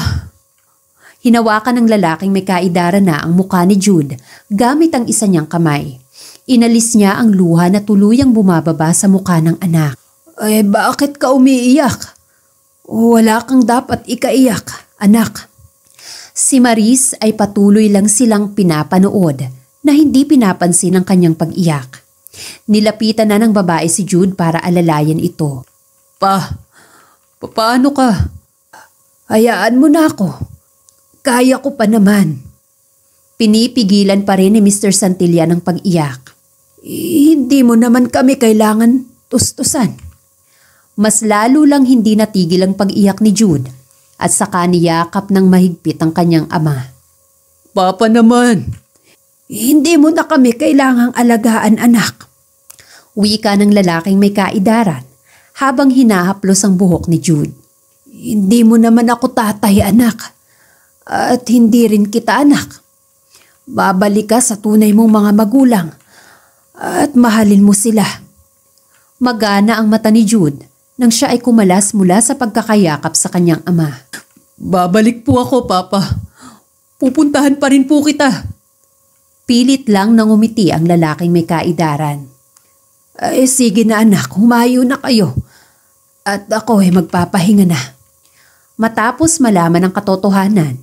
Hinawakan ng lalaking may kaidara na ang mukha ni Jude gamit ang isa niyang kamay. Inalis niya ang luha na tuluyang bumababa sa mukha ng anak. Eh bakit ka umiiyak? Wala kang dapat ikaiyak, anak. Si Maris ay patuloy lang silang pinapanood na hindi pinapansin ang kanyang pag-iyak. Nilapitan na ng babae si Jude para alalayan ito. Pa, paano ka? Hayaan mo na ako. Kaya ko pa naman. Pinipigilan pa rin ni Mr. Santillan ang pag-iyak. Eh, hindi mo naman kami kailangan tustusan. Mas lalo lang hindi natigil ang pag-iyak ni Jude at saka niyakap ng mahigpit ang kanyang ama. Papa naman! Hindi mo na kami kailangang alagaan anak. Wika ng lalaking may kaidaran habang hinahaplos ang buhok ni Jude. Hindi mo naman ako tatay anak at hindi rin kita anak. Babalik ka sa tunay mong mga magulang at mahalin mo sila. Magana ang mata ni Jude nang siya ay kumalas mula sa pagkakayakap sa kanyang ama. Babalik po ako, Papa. Pupuntahan pa rin po kita. Pilit lang nang umiti ang lalaking may kaidaran. Eh sige na anak, humayo na kayo. At ako ay eh, magpapahinga na. Matapos malaman ang katotohanan,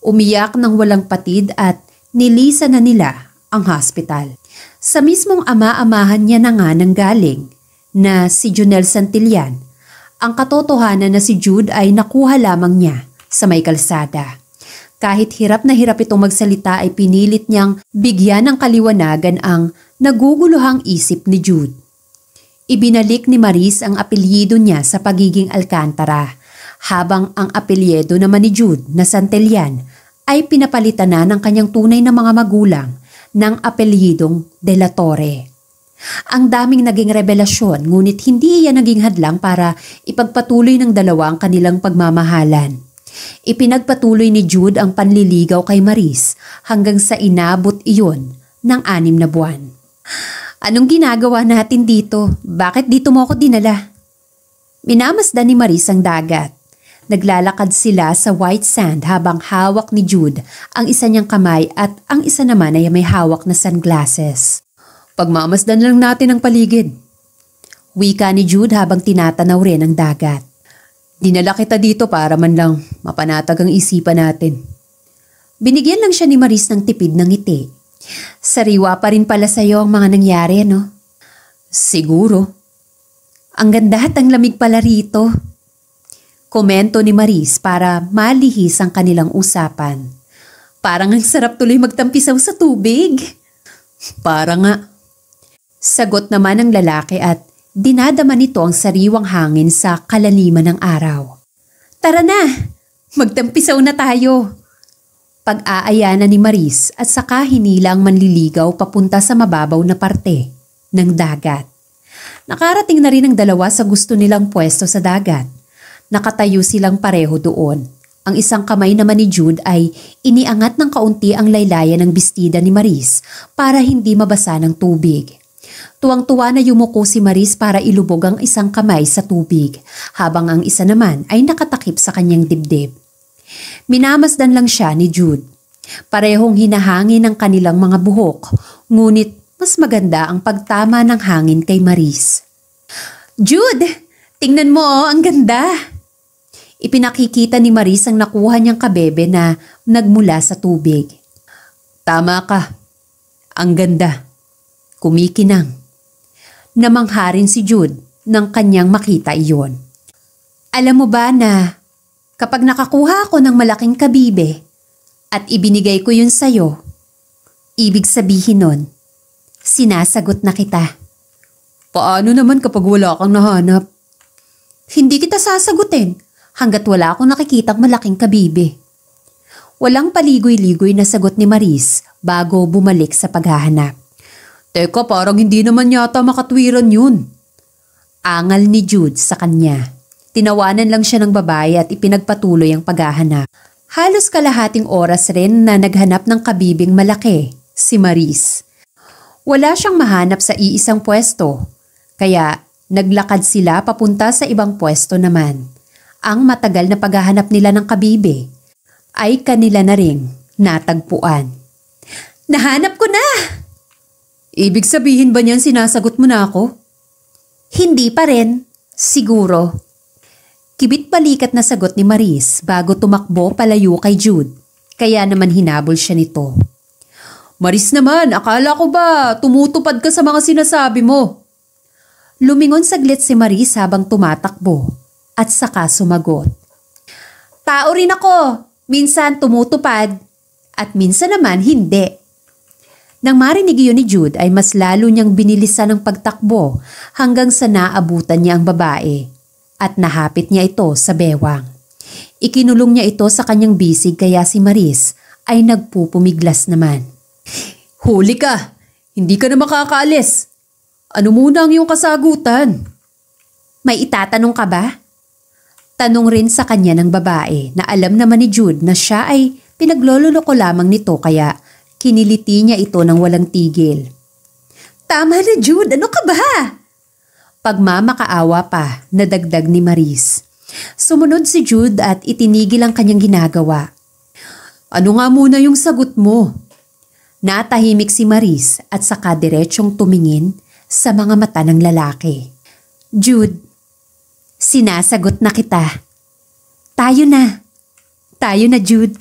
Umiyak ng walang patid at nilisa na nila ang hospital. Sa mismong ama-amahan niya na nga nang galing na si Junel Santillan, ang katotohanan na si Jude ay nakuha lamang niya sa may kalsada. Kahit hirap na hirap itong magsalita ay pinilit niyang bigyan ng kaliwanagan ang naguguluhang isip ni Jude. Ibinalik ni Maris ang apelyido niya sa pagiging Alcantara habang ang apelyido naman ni Jude na Santillan ay pinapalitan na ng kanyang tunay na mga magulang ng apelyidong De La Torre. Ang daming naging revelasyon ngunit hindi iyan naging hadlang para ipagpatuloy ng dalawa ang kanilang pagmamahalan. Ipinagpatuloy ni Jude ang panliligaw kay Maris hanggang sa inabot iyon ng anim na buwan. Anong ginagawa natin dito? Bakit dito mo ako dinala? Minamasdan ni Maris ang dagat. Naglalakad sila sa white sand habang hawak ni Jude ang isa niyang kamay at ang isa naman ay may hawak na sunglasses. Pagmamasdan lang natin ang paligid. Wika ni Jude habang tinatanaw rin ang dagat. Dinala kita dito para man lang mapanatag ang isipan natin. Binigyan lang siya ni Maris ng tipid ng ngiti. Sariwa pa rin pala sa'yo ang mga nangyari, no? Siguro. Ang ganda at ang lamig pala rito. Komento ni Maris para malihis ang kanilang usapan. Parang ang sarap tuloy magtampisaw sa tubig. Para nga. Sagot naman ng lalaki at dinadama nito ang sariwang hangin sa kalaliman ng araw. Tara na! Magtampisaw na tayo! Pag-aayana ni Maris at saka hinila ang manliligaw papunta sa mababaw na parte ng dagat. Nakarating na rin ang dalawa sa gusto nilang pwesto sa dagat. Nakatayo silang pareho doon. Ang isang kamay naman ni Jude ay iniangat ng kaunti ang laylayan ng bistida ni Maris para hindi mabasa ng tubig. Tuwang-tuwa na yumuko si Maris para ilubog ang isang kamay sa tubig, habang ang isa naman ay nakatakip sa kanyang dibdib. Minamasdan lang siya ni Jude. Parehong hinahangin ang kanilang mga buhok, ngunit mas maganda ang pagtama ng hangin kay Maris. Jude! Tingnan mo oh, ang ganda! Ipinakikita ni Maris ang nakuha niyang kabebe na nagmula sa tubig. Tama ka. Ang ganda. Kumikinang. Namangharin si Jude nang kanyang makita iyon. Alam mo ba na kapag nakakuha ako ng malaking kabibe at ibinigay ko yun sa'yo, ibig sabihin nun, sinasagot na kita. Paano naman kapag wala kang nahanap? Hindi kita sasagutin hanggat wala akong nakikitang malaking kabibe. Walang paligoy-ligoy na sagot ni Maris bago bumalik sa paghahanap. Teka, parang hindi naman yata makatwiran yun. Angal ni Jude sa kanya. Tinawanan lang siya ng babae at ipinagpatuloy ang paghahanap. Halos kalahating oras rin na naghanap ng kabibing malaki, si Maris. Wala siyang mahanap sa iisang pwesto, kaya naglakad sila papunta sa ibang pwesto naman ang matagal na paghahanap nila ng kabibe ay kanila na ring natagpuan. Nahanap ko na! Ibig sabihin ba niyan sinasagot mo na ako? Hindi pa rin, siguro. Kibit balikat na sagot ni Maris bago tumakbo palayo kay Jude, kaya naman hinabol siya nito. Maris naman, akala ko ba tumutupad ka sa mga sinasabi mo? Lumingon saglit si Maris habang tumatakbo at saka sumagot. Tao rin ako, minsan tumutupad at minsan naman hindi. Nang marinig iyon ni Jude ay mas lalo niyang binilisan ang pagtakbo hanggang sa naabutan niya ang babae at nahapit niya ito sa bewang. Ikinulong niya ito sa kanyang bisig kaya si Maris ay nagpupumiglas naman. Huli ka! Hindi ka na makakaalis! Ano muna ang iyong kasagutan? May itatanong ka ba? Tanong rin sa kanya ng babae na alam naman ni Jude na siya ay pinaglololoko lamang nito kaya kiniliti niya ito ng walang tigil. Tama na Jude, ano ka ba? Pagmamakaawa pa, nadagdag ni Maris. Sumunod si Jude at itinigil ang kanyang ginagawa. Ano nga muna yung sagot mo? Natahimik si Maris at saka diretsyong tumingin sa mga mata ng lalaki. Jude, Sinasagot na kita. Tayo na. Tayo na, Jude.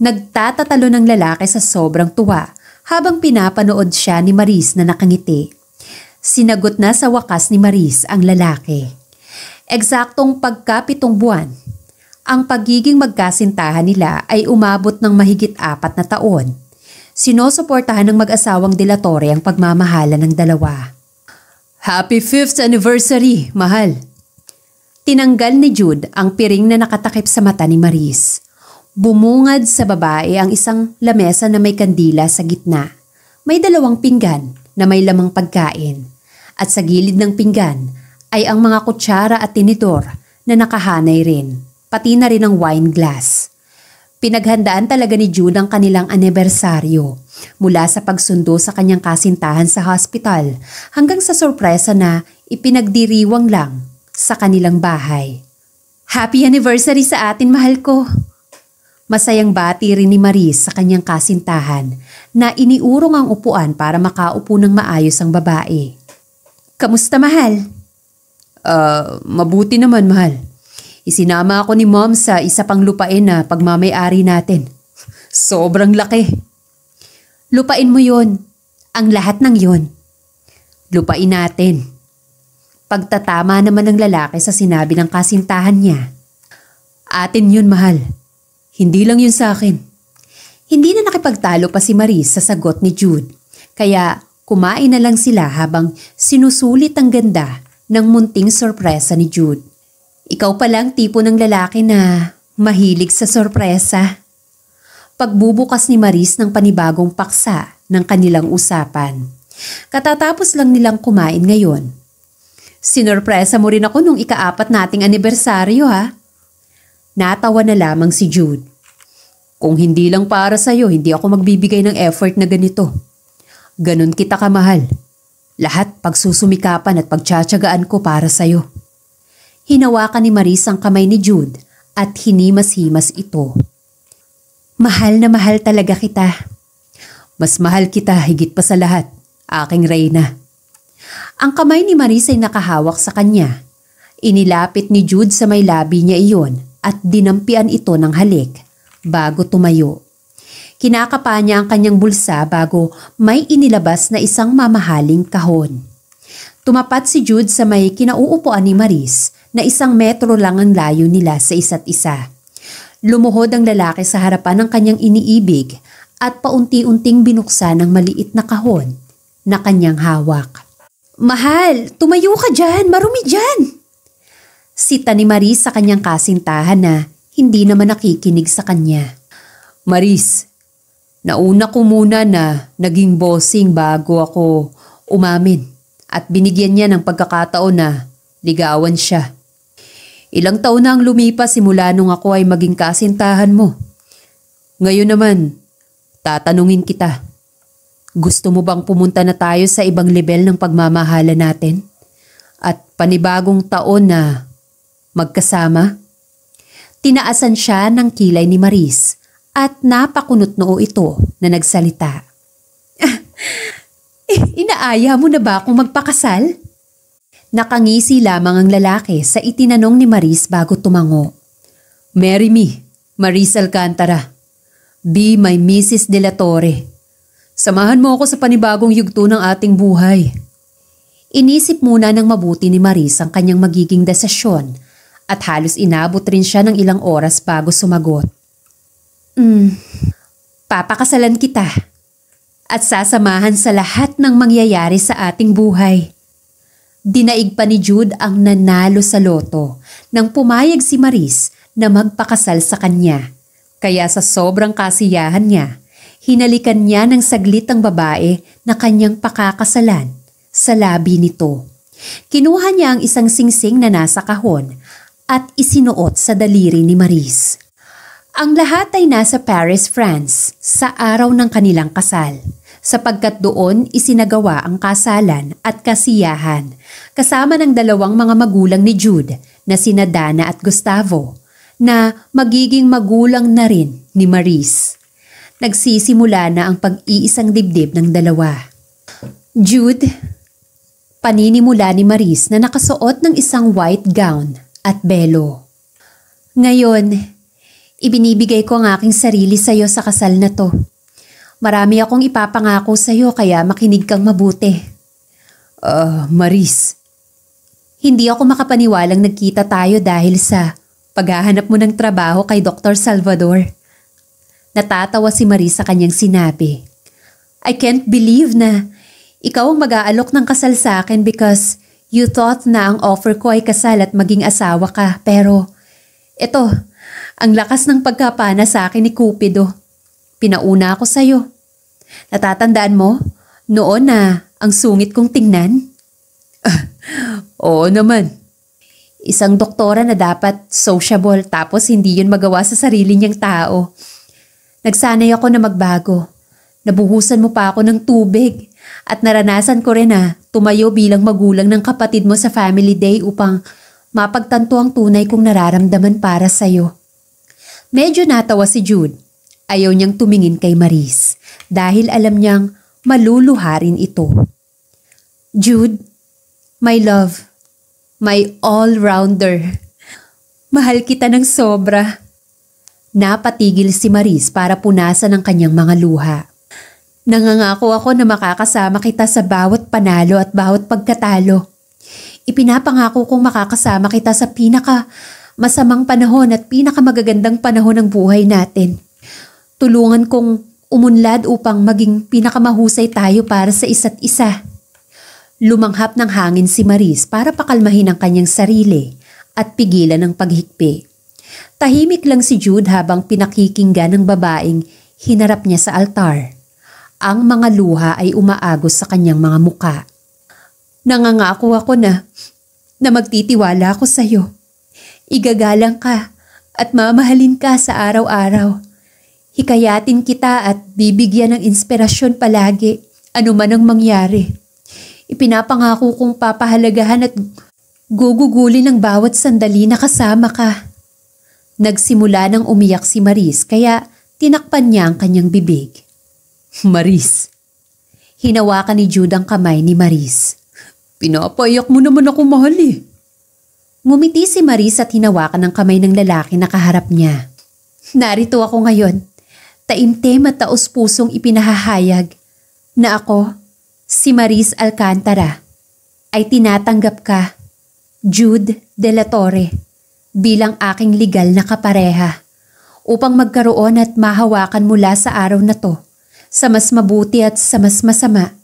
Nagtatatalo ng lalaki sa sobrang tuwa habang pinapanood siya ni Maris na nakangiti. Sinagot na sa wakas ni Maris ang lalaki. Eksaktong pagkapitong buwan, ang pagiging magkasintahan nila ay umabot ng mahigit apat na taon. Sinosuportahan ng mag-asawang Dilatore ang pagmamahala ng dalawa. Happy 5th anniversary, mahal! Tinanggal ni Jude ang piring na nakatakip sa mata ni Maris. Bumungad sa babae ang isang lamesa na may kandila sa gitna. May dalawang pinggan na may lamang pagkain. At sa gilid ng pinggan ay ang mga kutsara at tinidor na nakahanay rin, pati na rin ang wine glass. Pinaghandaan talaga ni Jude ang kanilang anibersaryo mula sa pagsundo sa kanyang kasintahan sa hospital hanggang sa sorpresa na ipinagdiriwang lang sa kanilang bahay. Happy anniversary sa atin, mahal ko! Masayang bati rin ni Maris sa kanyang kasintahan na iniurong ang upuan para makaupo ng maayos ang babae. Kamusta mahal? Uh, mabuti naman mahal. Isinama ako ni mom sa isa pang lupain na pagmamayari natin. Sobrang laki. Lupain mo yon. Ang lahat ng yon. Lupain natin. Pagtatama naman ng lalaki sa sinabi ng kasintahan niya. Atin yun, mahal. Hindi lang yun sa akin. Hindi na nakipagtalo pa si Maris sa sagot ni Jude. Kaya kumain na lang sila habang sinusulit ang ganda ng munting sorpresa ni Jude. Ikaw palang tipo ng lalaki na mahilig sa sorpresa. Pagbubukas ni Maris ng panibagong paksa ng kanilang usapan. Katatapos lang nilang kumain ngayon Sinurpresa mo rin ako nung ikaapat nating anibersaryo ha. Natawa na lamang si Jude. Kung hindi lang para sa'yo, hindi ako magbibigay ng effort na ganito. Ganon kita kamahal. Lahat pagsusumikapan at pagtsatsagaan ko para sa'yo. Hinawakan ni Maris ang kamay ni Jude at hinimas-himas ito. Mahal na mahal talaga kita. Mas mahal kita higit pa sa lahat, aking reyna. Ang kamay ni Maris ay nakahawak sa kanya. Inilapit ni Jude sa may labi niya iyon at dinampian ito ng halik bago tumayo. Kinakapa niya ang kanyang bulsa bago may inilabas na isang mamahaling kahon. Tumapat si Jude sa may kinauupuan ni Maris na isang metro lang ang layo nila sa isa't isa. Lumuhod ang lalaki sa harapan ng kanyang iniibig at paunti-unting binuksan ang maliit na kahon na kanyang hawak. Mahal, tumayo ka dyan, marumi dyan! Si ni Maris sa kanyang kasintahan na hindi naman nakikinig sa kanya. Maris, nauna ko muna na naging bossing bago ako umamin at binigyan niya ng pagkakataon na ligawan siya. Ilang taon na ang lumipas simula nung ako ay maging kasintahan mo. Ngayon naman, tatanungin kita. Gusto mo bang pumunta na tayo sa ibang level ng pagmamahala natin? At panibagong taon na magkasama? Tinaasan siya ng kilay ni Maris at napakunot noo ito na nagsalita. eh, inaaya mo na ba akong magpakasal? Nakangisi lamang ang lalaki sa itinanong ni Maris bago tumango. Marry me, Maris Alcantara. Be my Mrs. De La Torre. Samahan mo ako sa panibagong yugto ng ating buhay. Inisip muna ng mabuti ni Maris ang kanyang magiging desisyon at halos inabot rin siya ng ilang oras bago sumagot. Hmm, papakasalan kita at sasamahan sa lahat ng mangyayari sa ating buhay. Dinaig pa ni Jude ang nanalo sa loto nang pumayag si Maris na magpakasal sa kanya. Kaya sa sobrang kasiyahan niya, Hinalikan niya ng saglit ang babae na kanyang pakakasalan sa labi nito. Kinuha niya ang isang singsing na nasa kahon at isinuot sa daliri ni Maris. Ang lahat ay nasa Paris, France sa araw ng kanilang kasal sapagkat doon isinagawa ang kasalan at kasiyahan kasama ng dalawang mga magulang ni Jude na sina Dana at Gustavo na magiging magulang na rin ni Maris. Nagsisimula na ang pag-iisang dibdib ng dalawa. Jude, paninimula ni Maris na nakasuot ng isang white gown at belo. Ngayon, ibinibigay ko ang aking sarili sa iyo sa kasal na to. Marami akong ipapangako sa iyo kaya makinig kang mabuti. Ah, uh, Maris. Hindi ako makapaniwalang nagkita tayo dahil sa paghahanap mo ng trabaho kay Dr. Salvador. Natatawa si Marie sa kanyang sinabi. I can't believe na ikaw ang mag-aalok ng kasal sa akin because you thought na ang offer ko ay kasal at maging asawa ka. Pero ito, ang lakas ng pagkapana sa akin ni Cupido. Pinauna ako sa'yo. Natatandaan mo? Noon na ang sungit kong tingnan? Oo naman. Isang doktora na dapat sociable tapos hindi yun magawa sa sarili niyang tao. Nagsanay ako na magbago. Nabuhusan mo pa ako ng tubig at naranasan ko rin na tumayo bilang magulang ng kapatid mo sa family day upang mapagtanto ang tunay kong nararamdaman para sa'yo. Medyo natawa si Jude. Ayaw niyang tumingin kay Maris dahil alam niyang maluluharin ito. Jude, my love, my all-rounder, mahal kita ng sobra. Napatigil si Maris para punasan ang kanyang mga luha. Nangangako ako na makakasama kita sa bawat panalo at bawat pagkatalo. Ipinapangako kong makakasama kita sa pinaka masamang panahon at pinaka magagandang panahon ng buhay natin. Tulungan kong umunlad upang maging pinakamahusay tayo para sa isa't isa. Lumanghap ng hangin si Maris para pakalmahin ang kanyang sarili at pigilan ang paghikpi. Tahimik lang si Jude habang pinakikinggan ng babaeng hinarap niya sa altar. Ang mga luha ay umaagos sa kanyang mga muka. Nangangako ako na, na magtitiwala ako sa iyo. Igagalang ka at mamahalin ka sa araw-araw. Hikayatin kita at bibigyan ng inspirasyon palagi, anuman ang mangyari. Ipinapangako kong papahalagahan at gugugulin ang bawat sandali na kasama ka. Nagsimula nang umiyak si Maris kaya tinakpan niya ang kanyang bibig. Maris! Hinawakan ni Jude ang kamay ni Maris. Pinapayak mo naman ako mahal eh. Ngumiti si Maris at hinawakan ang kamay ng lalaki na kaharap niya. Narito ako ngayon, taimtim at taos pusong ipinahahayag na ako, si Maris Alcantara, ay tinatanggap ka, Jude De La Torre bilang aking legal na kapareha upang magkaroon at mahawakan mula sa araw na to sa mas mabuti at sa mas masama,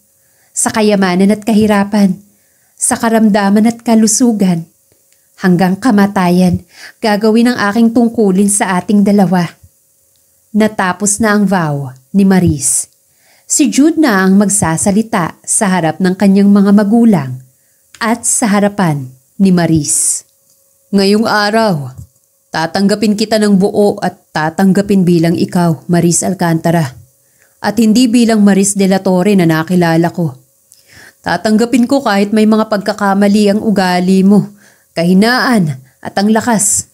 sa kayamanan at kahirapan, sa karamdaman at kalusugan, hanggang kamatayan gagawin ang aking tungkulin sa ating dalawa. Natapos na ang vow ni Maris. Si Jude na ang magsasalita sa harap ng kanyang mga magulang at sa harapan ni Maris. Ngayong araw, tatanggapin kita ng buo at tatanggapin bilang ikaw, Maris Alcantara. At hindi bilang Maris de la Torre na nakilala ko. Tatanggapin ko kahit may mga pagkakamali ang ugali mo, kahinaan at ang lakas.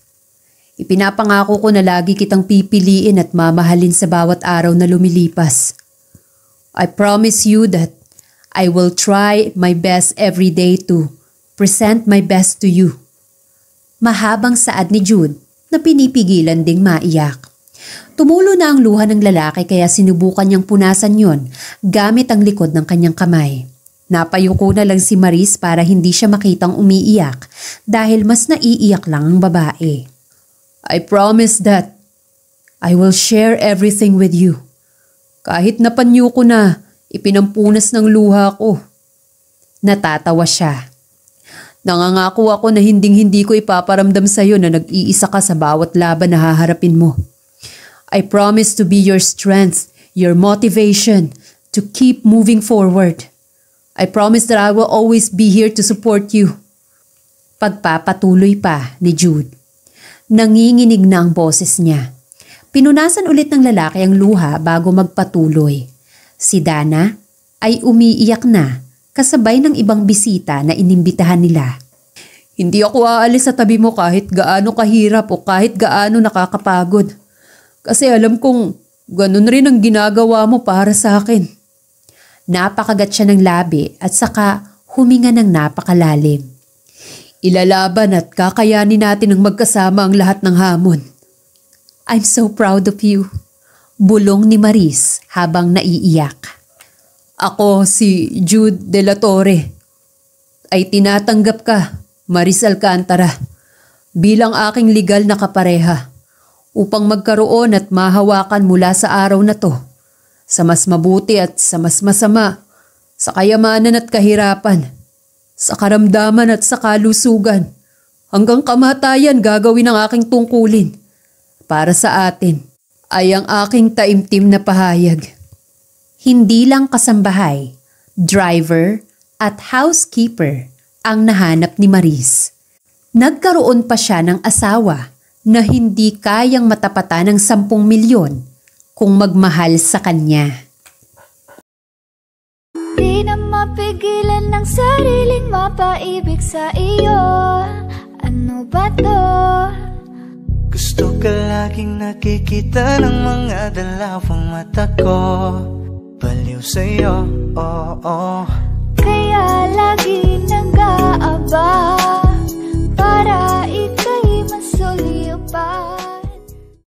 Ipinapangako ko na lagi kitang pipiliin at mamahalin sa bawat araw na lumilipas. I promise you that I will try my best every day to present my best to you mahabang saad ni Jude na pinipigilan ding maiyak. Tumulo na ang luha ng lalaki kaya sinubukan niyang punasan yon gamit ang likod ng kanyang kamay. Napayuko na lang si Maris para hindi siya makitang umiiyak dahil mas naiiyak lang ang babae. I promise that I will share everything with you. Kahit napanyo ko na, ipinampunas ng luha ko. Natatawa siya. Nangangako ako na hinding-hindi ko ipaparamdam sa'yo na nag-iisa ka sa bawat laban na haharapin mo. I promise to be your strength, your motivation, to keep moving forward. I promise that I will always be here to support you. Pagpapatuloy pa ni Jude. Nanginginig na ang boses niya. Pinunasan ulit ng lalaki ang luha bago magpatuloy. Si Dana ay umiiyak na kasabay ng ibang bisita na inimbitahan nila. Hindi ako aalis sa tabi mo kahit gaano kahirap o kahit gaano nakakapagod. Kasi alam kong ganun rin ang ginagawa mo para sa akin. Napakagat siya ng labi at saka huminga ng napakalalim. Ilalaban at kakayanin natin ang magkasama ang lahat ng hamon. I'm so proud of you. Bulong ni Maris habang naiiyak. Ako si Jude De La Torre. Ay tinatanggap ka, Marisal Alcantara, bilang aking legal na kapareha upang magkaroon at mahawakan mula sa araw na to. Sa mas mabuti at sa mas masama, sa kayamanan at kahirapan, sa karamdaman at sa kalusugan, hanggang kamatayan gagawin ang aking tungkulin para sa atin ay ang aking taimtim na pahayag hindi lang kasambahay, driver at housekeeper ang nahanap ni Maris. Nagkaroon pa siya ng asawa na hindi kayang matapatan ng 10 milyon kung magmahal sa kanya. Di na mapigilan ng sariling mapaibig sa iyo Ano ba to? Gusto ka laging nakikita ng mga dalawang mata ko baliw sa'yo oh, oh. Kaya lagi nag-aaba Para ika'y masuliyo pa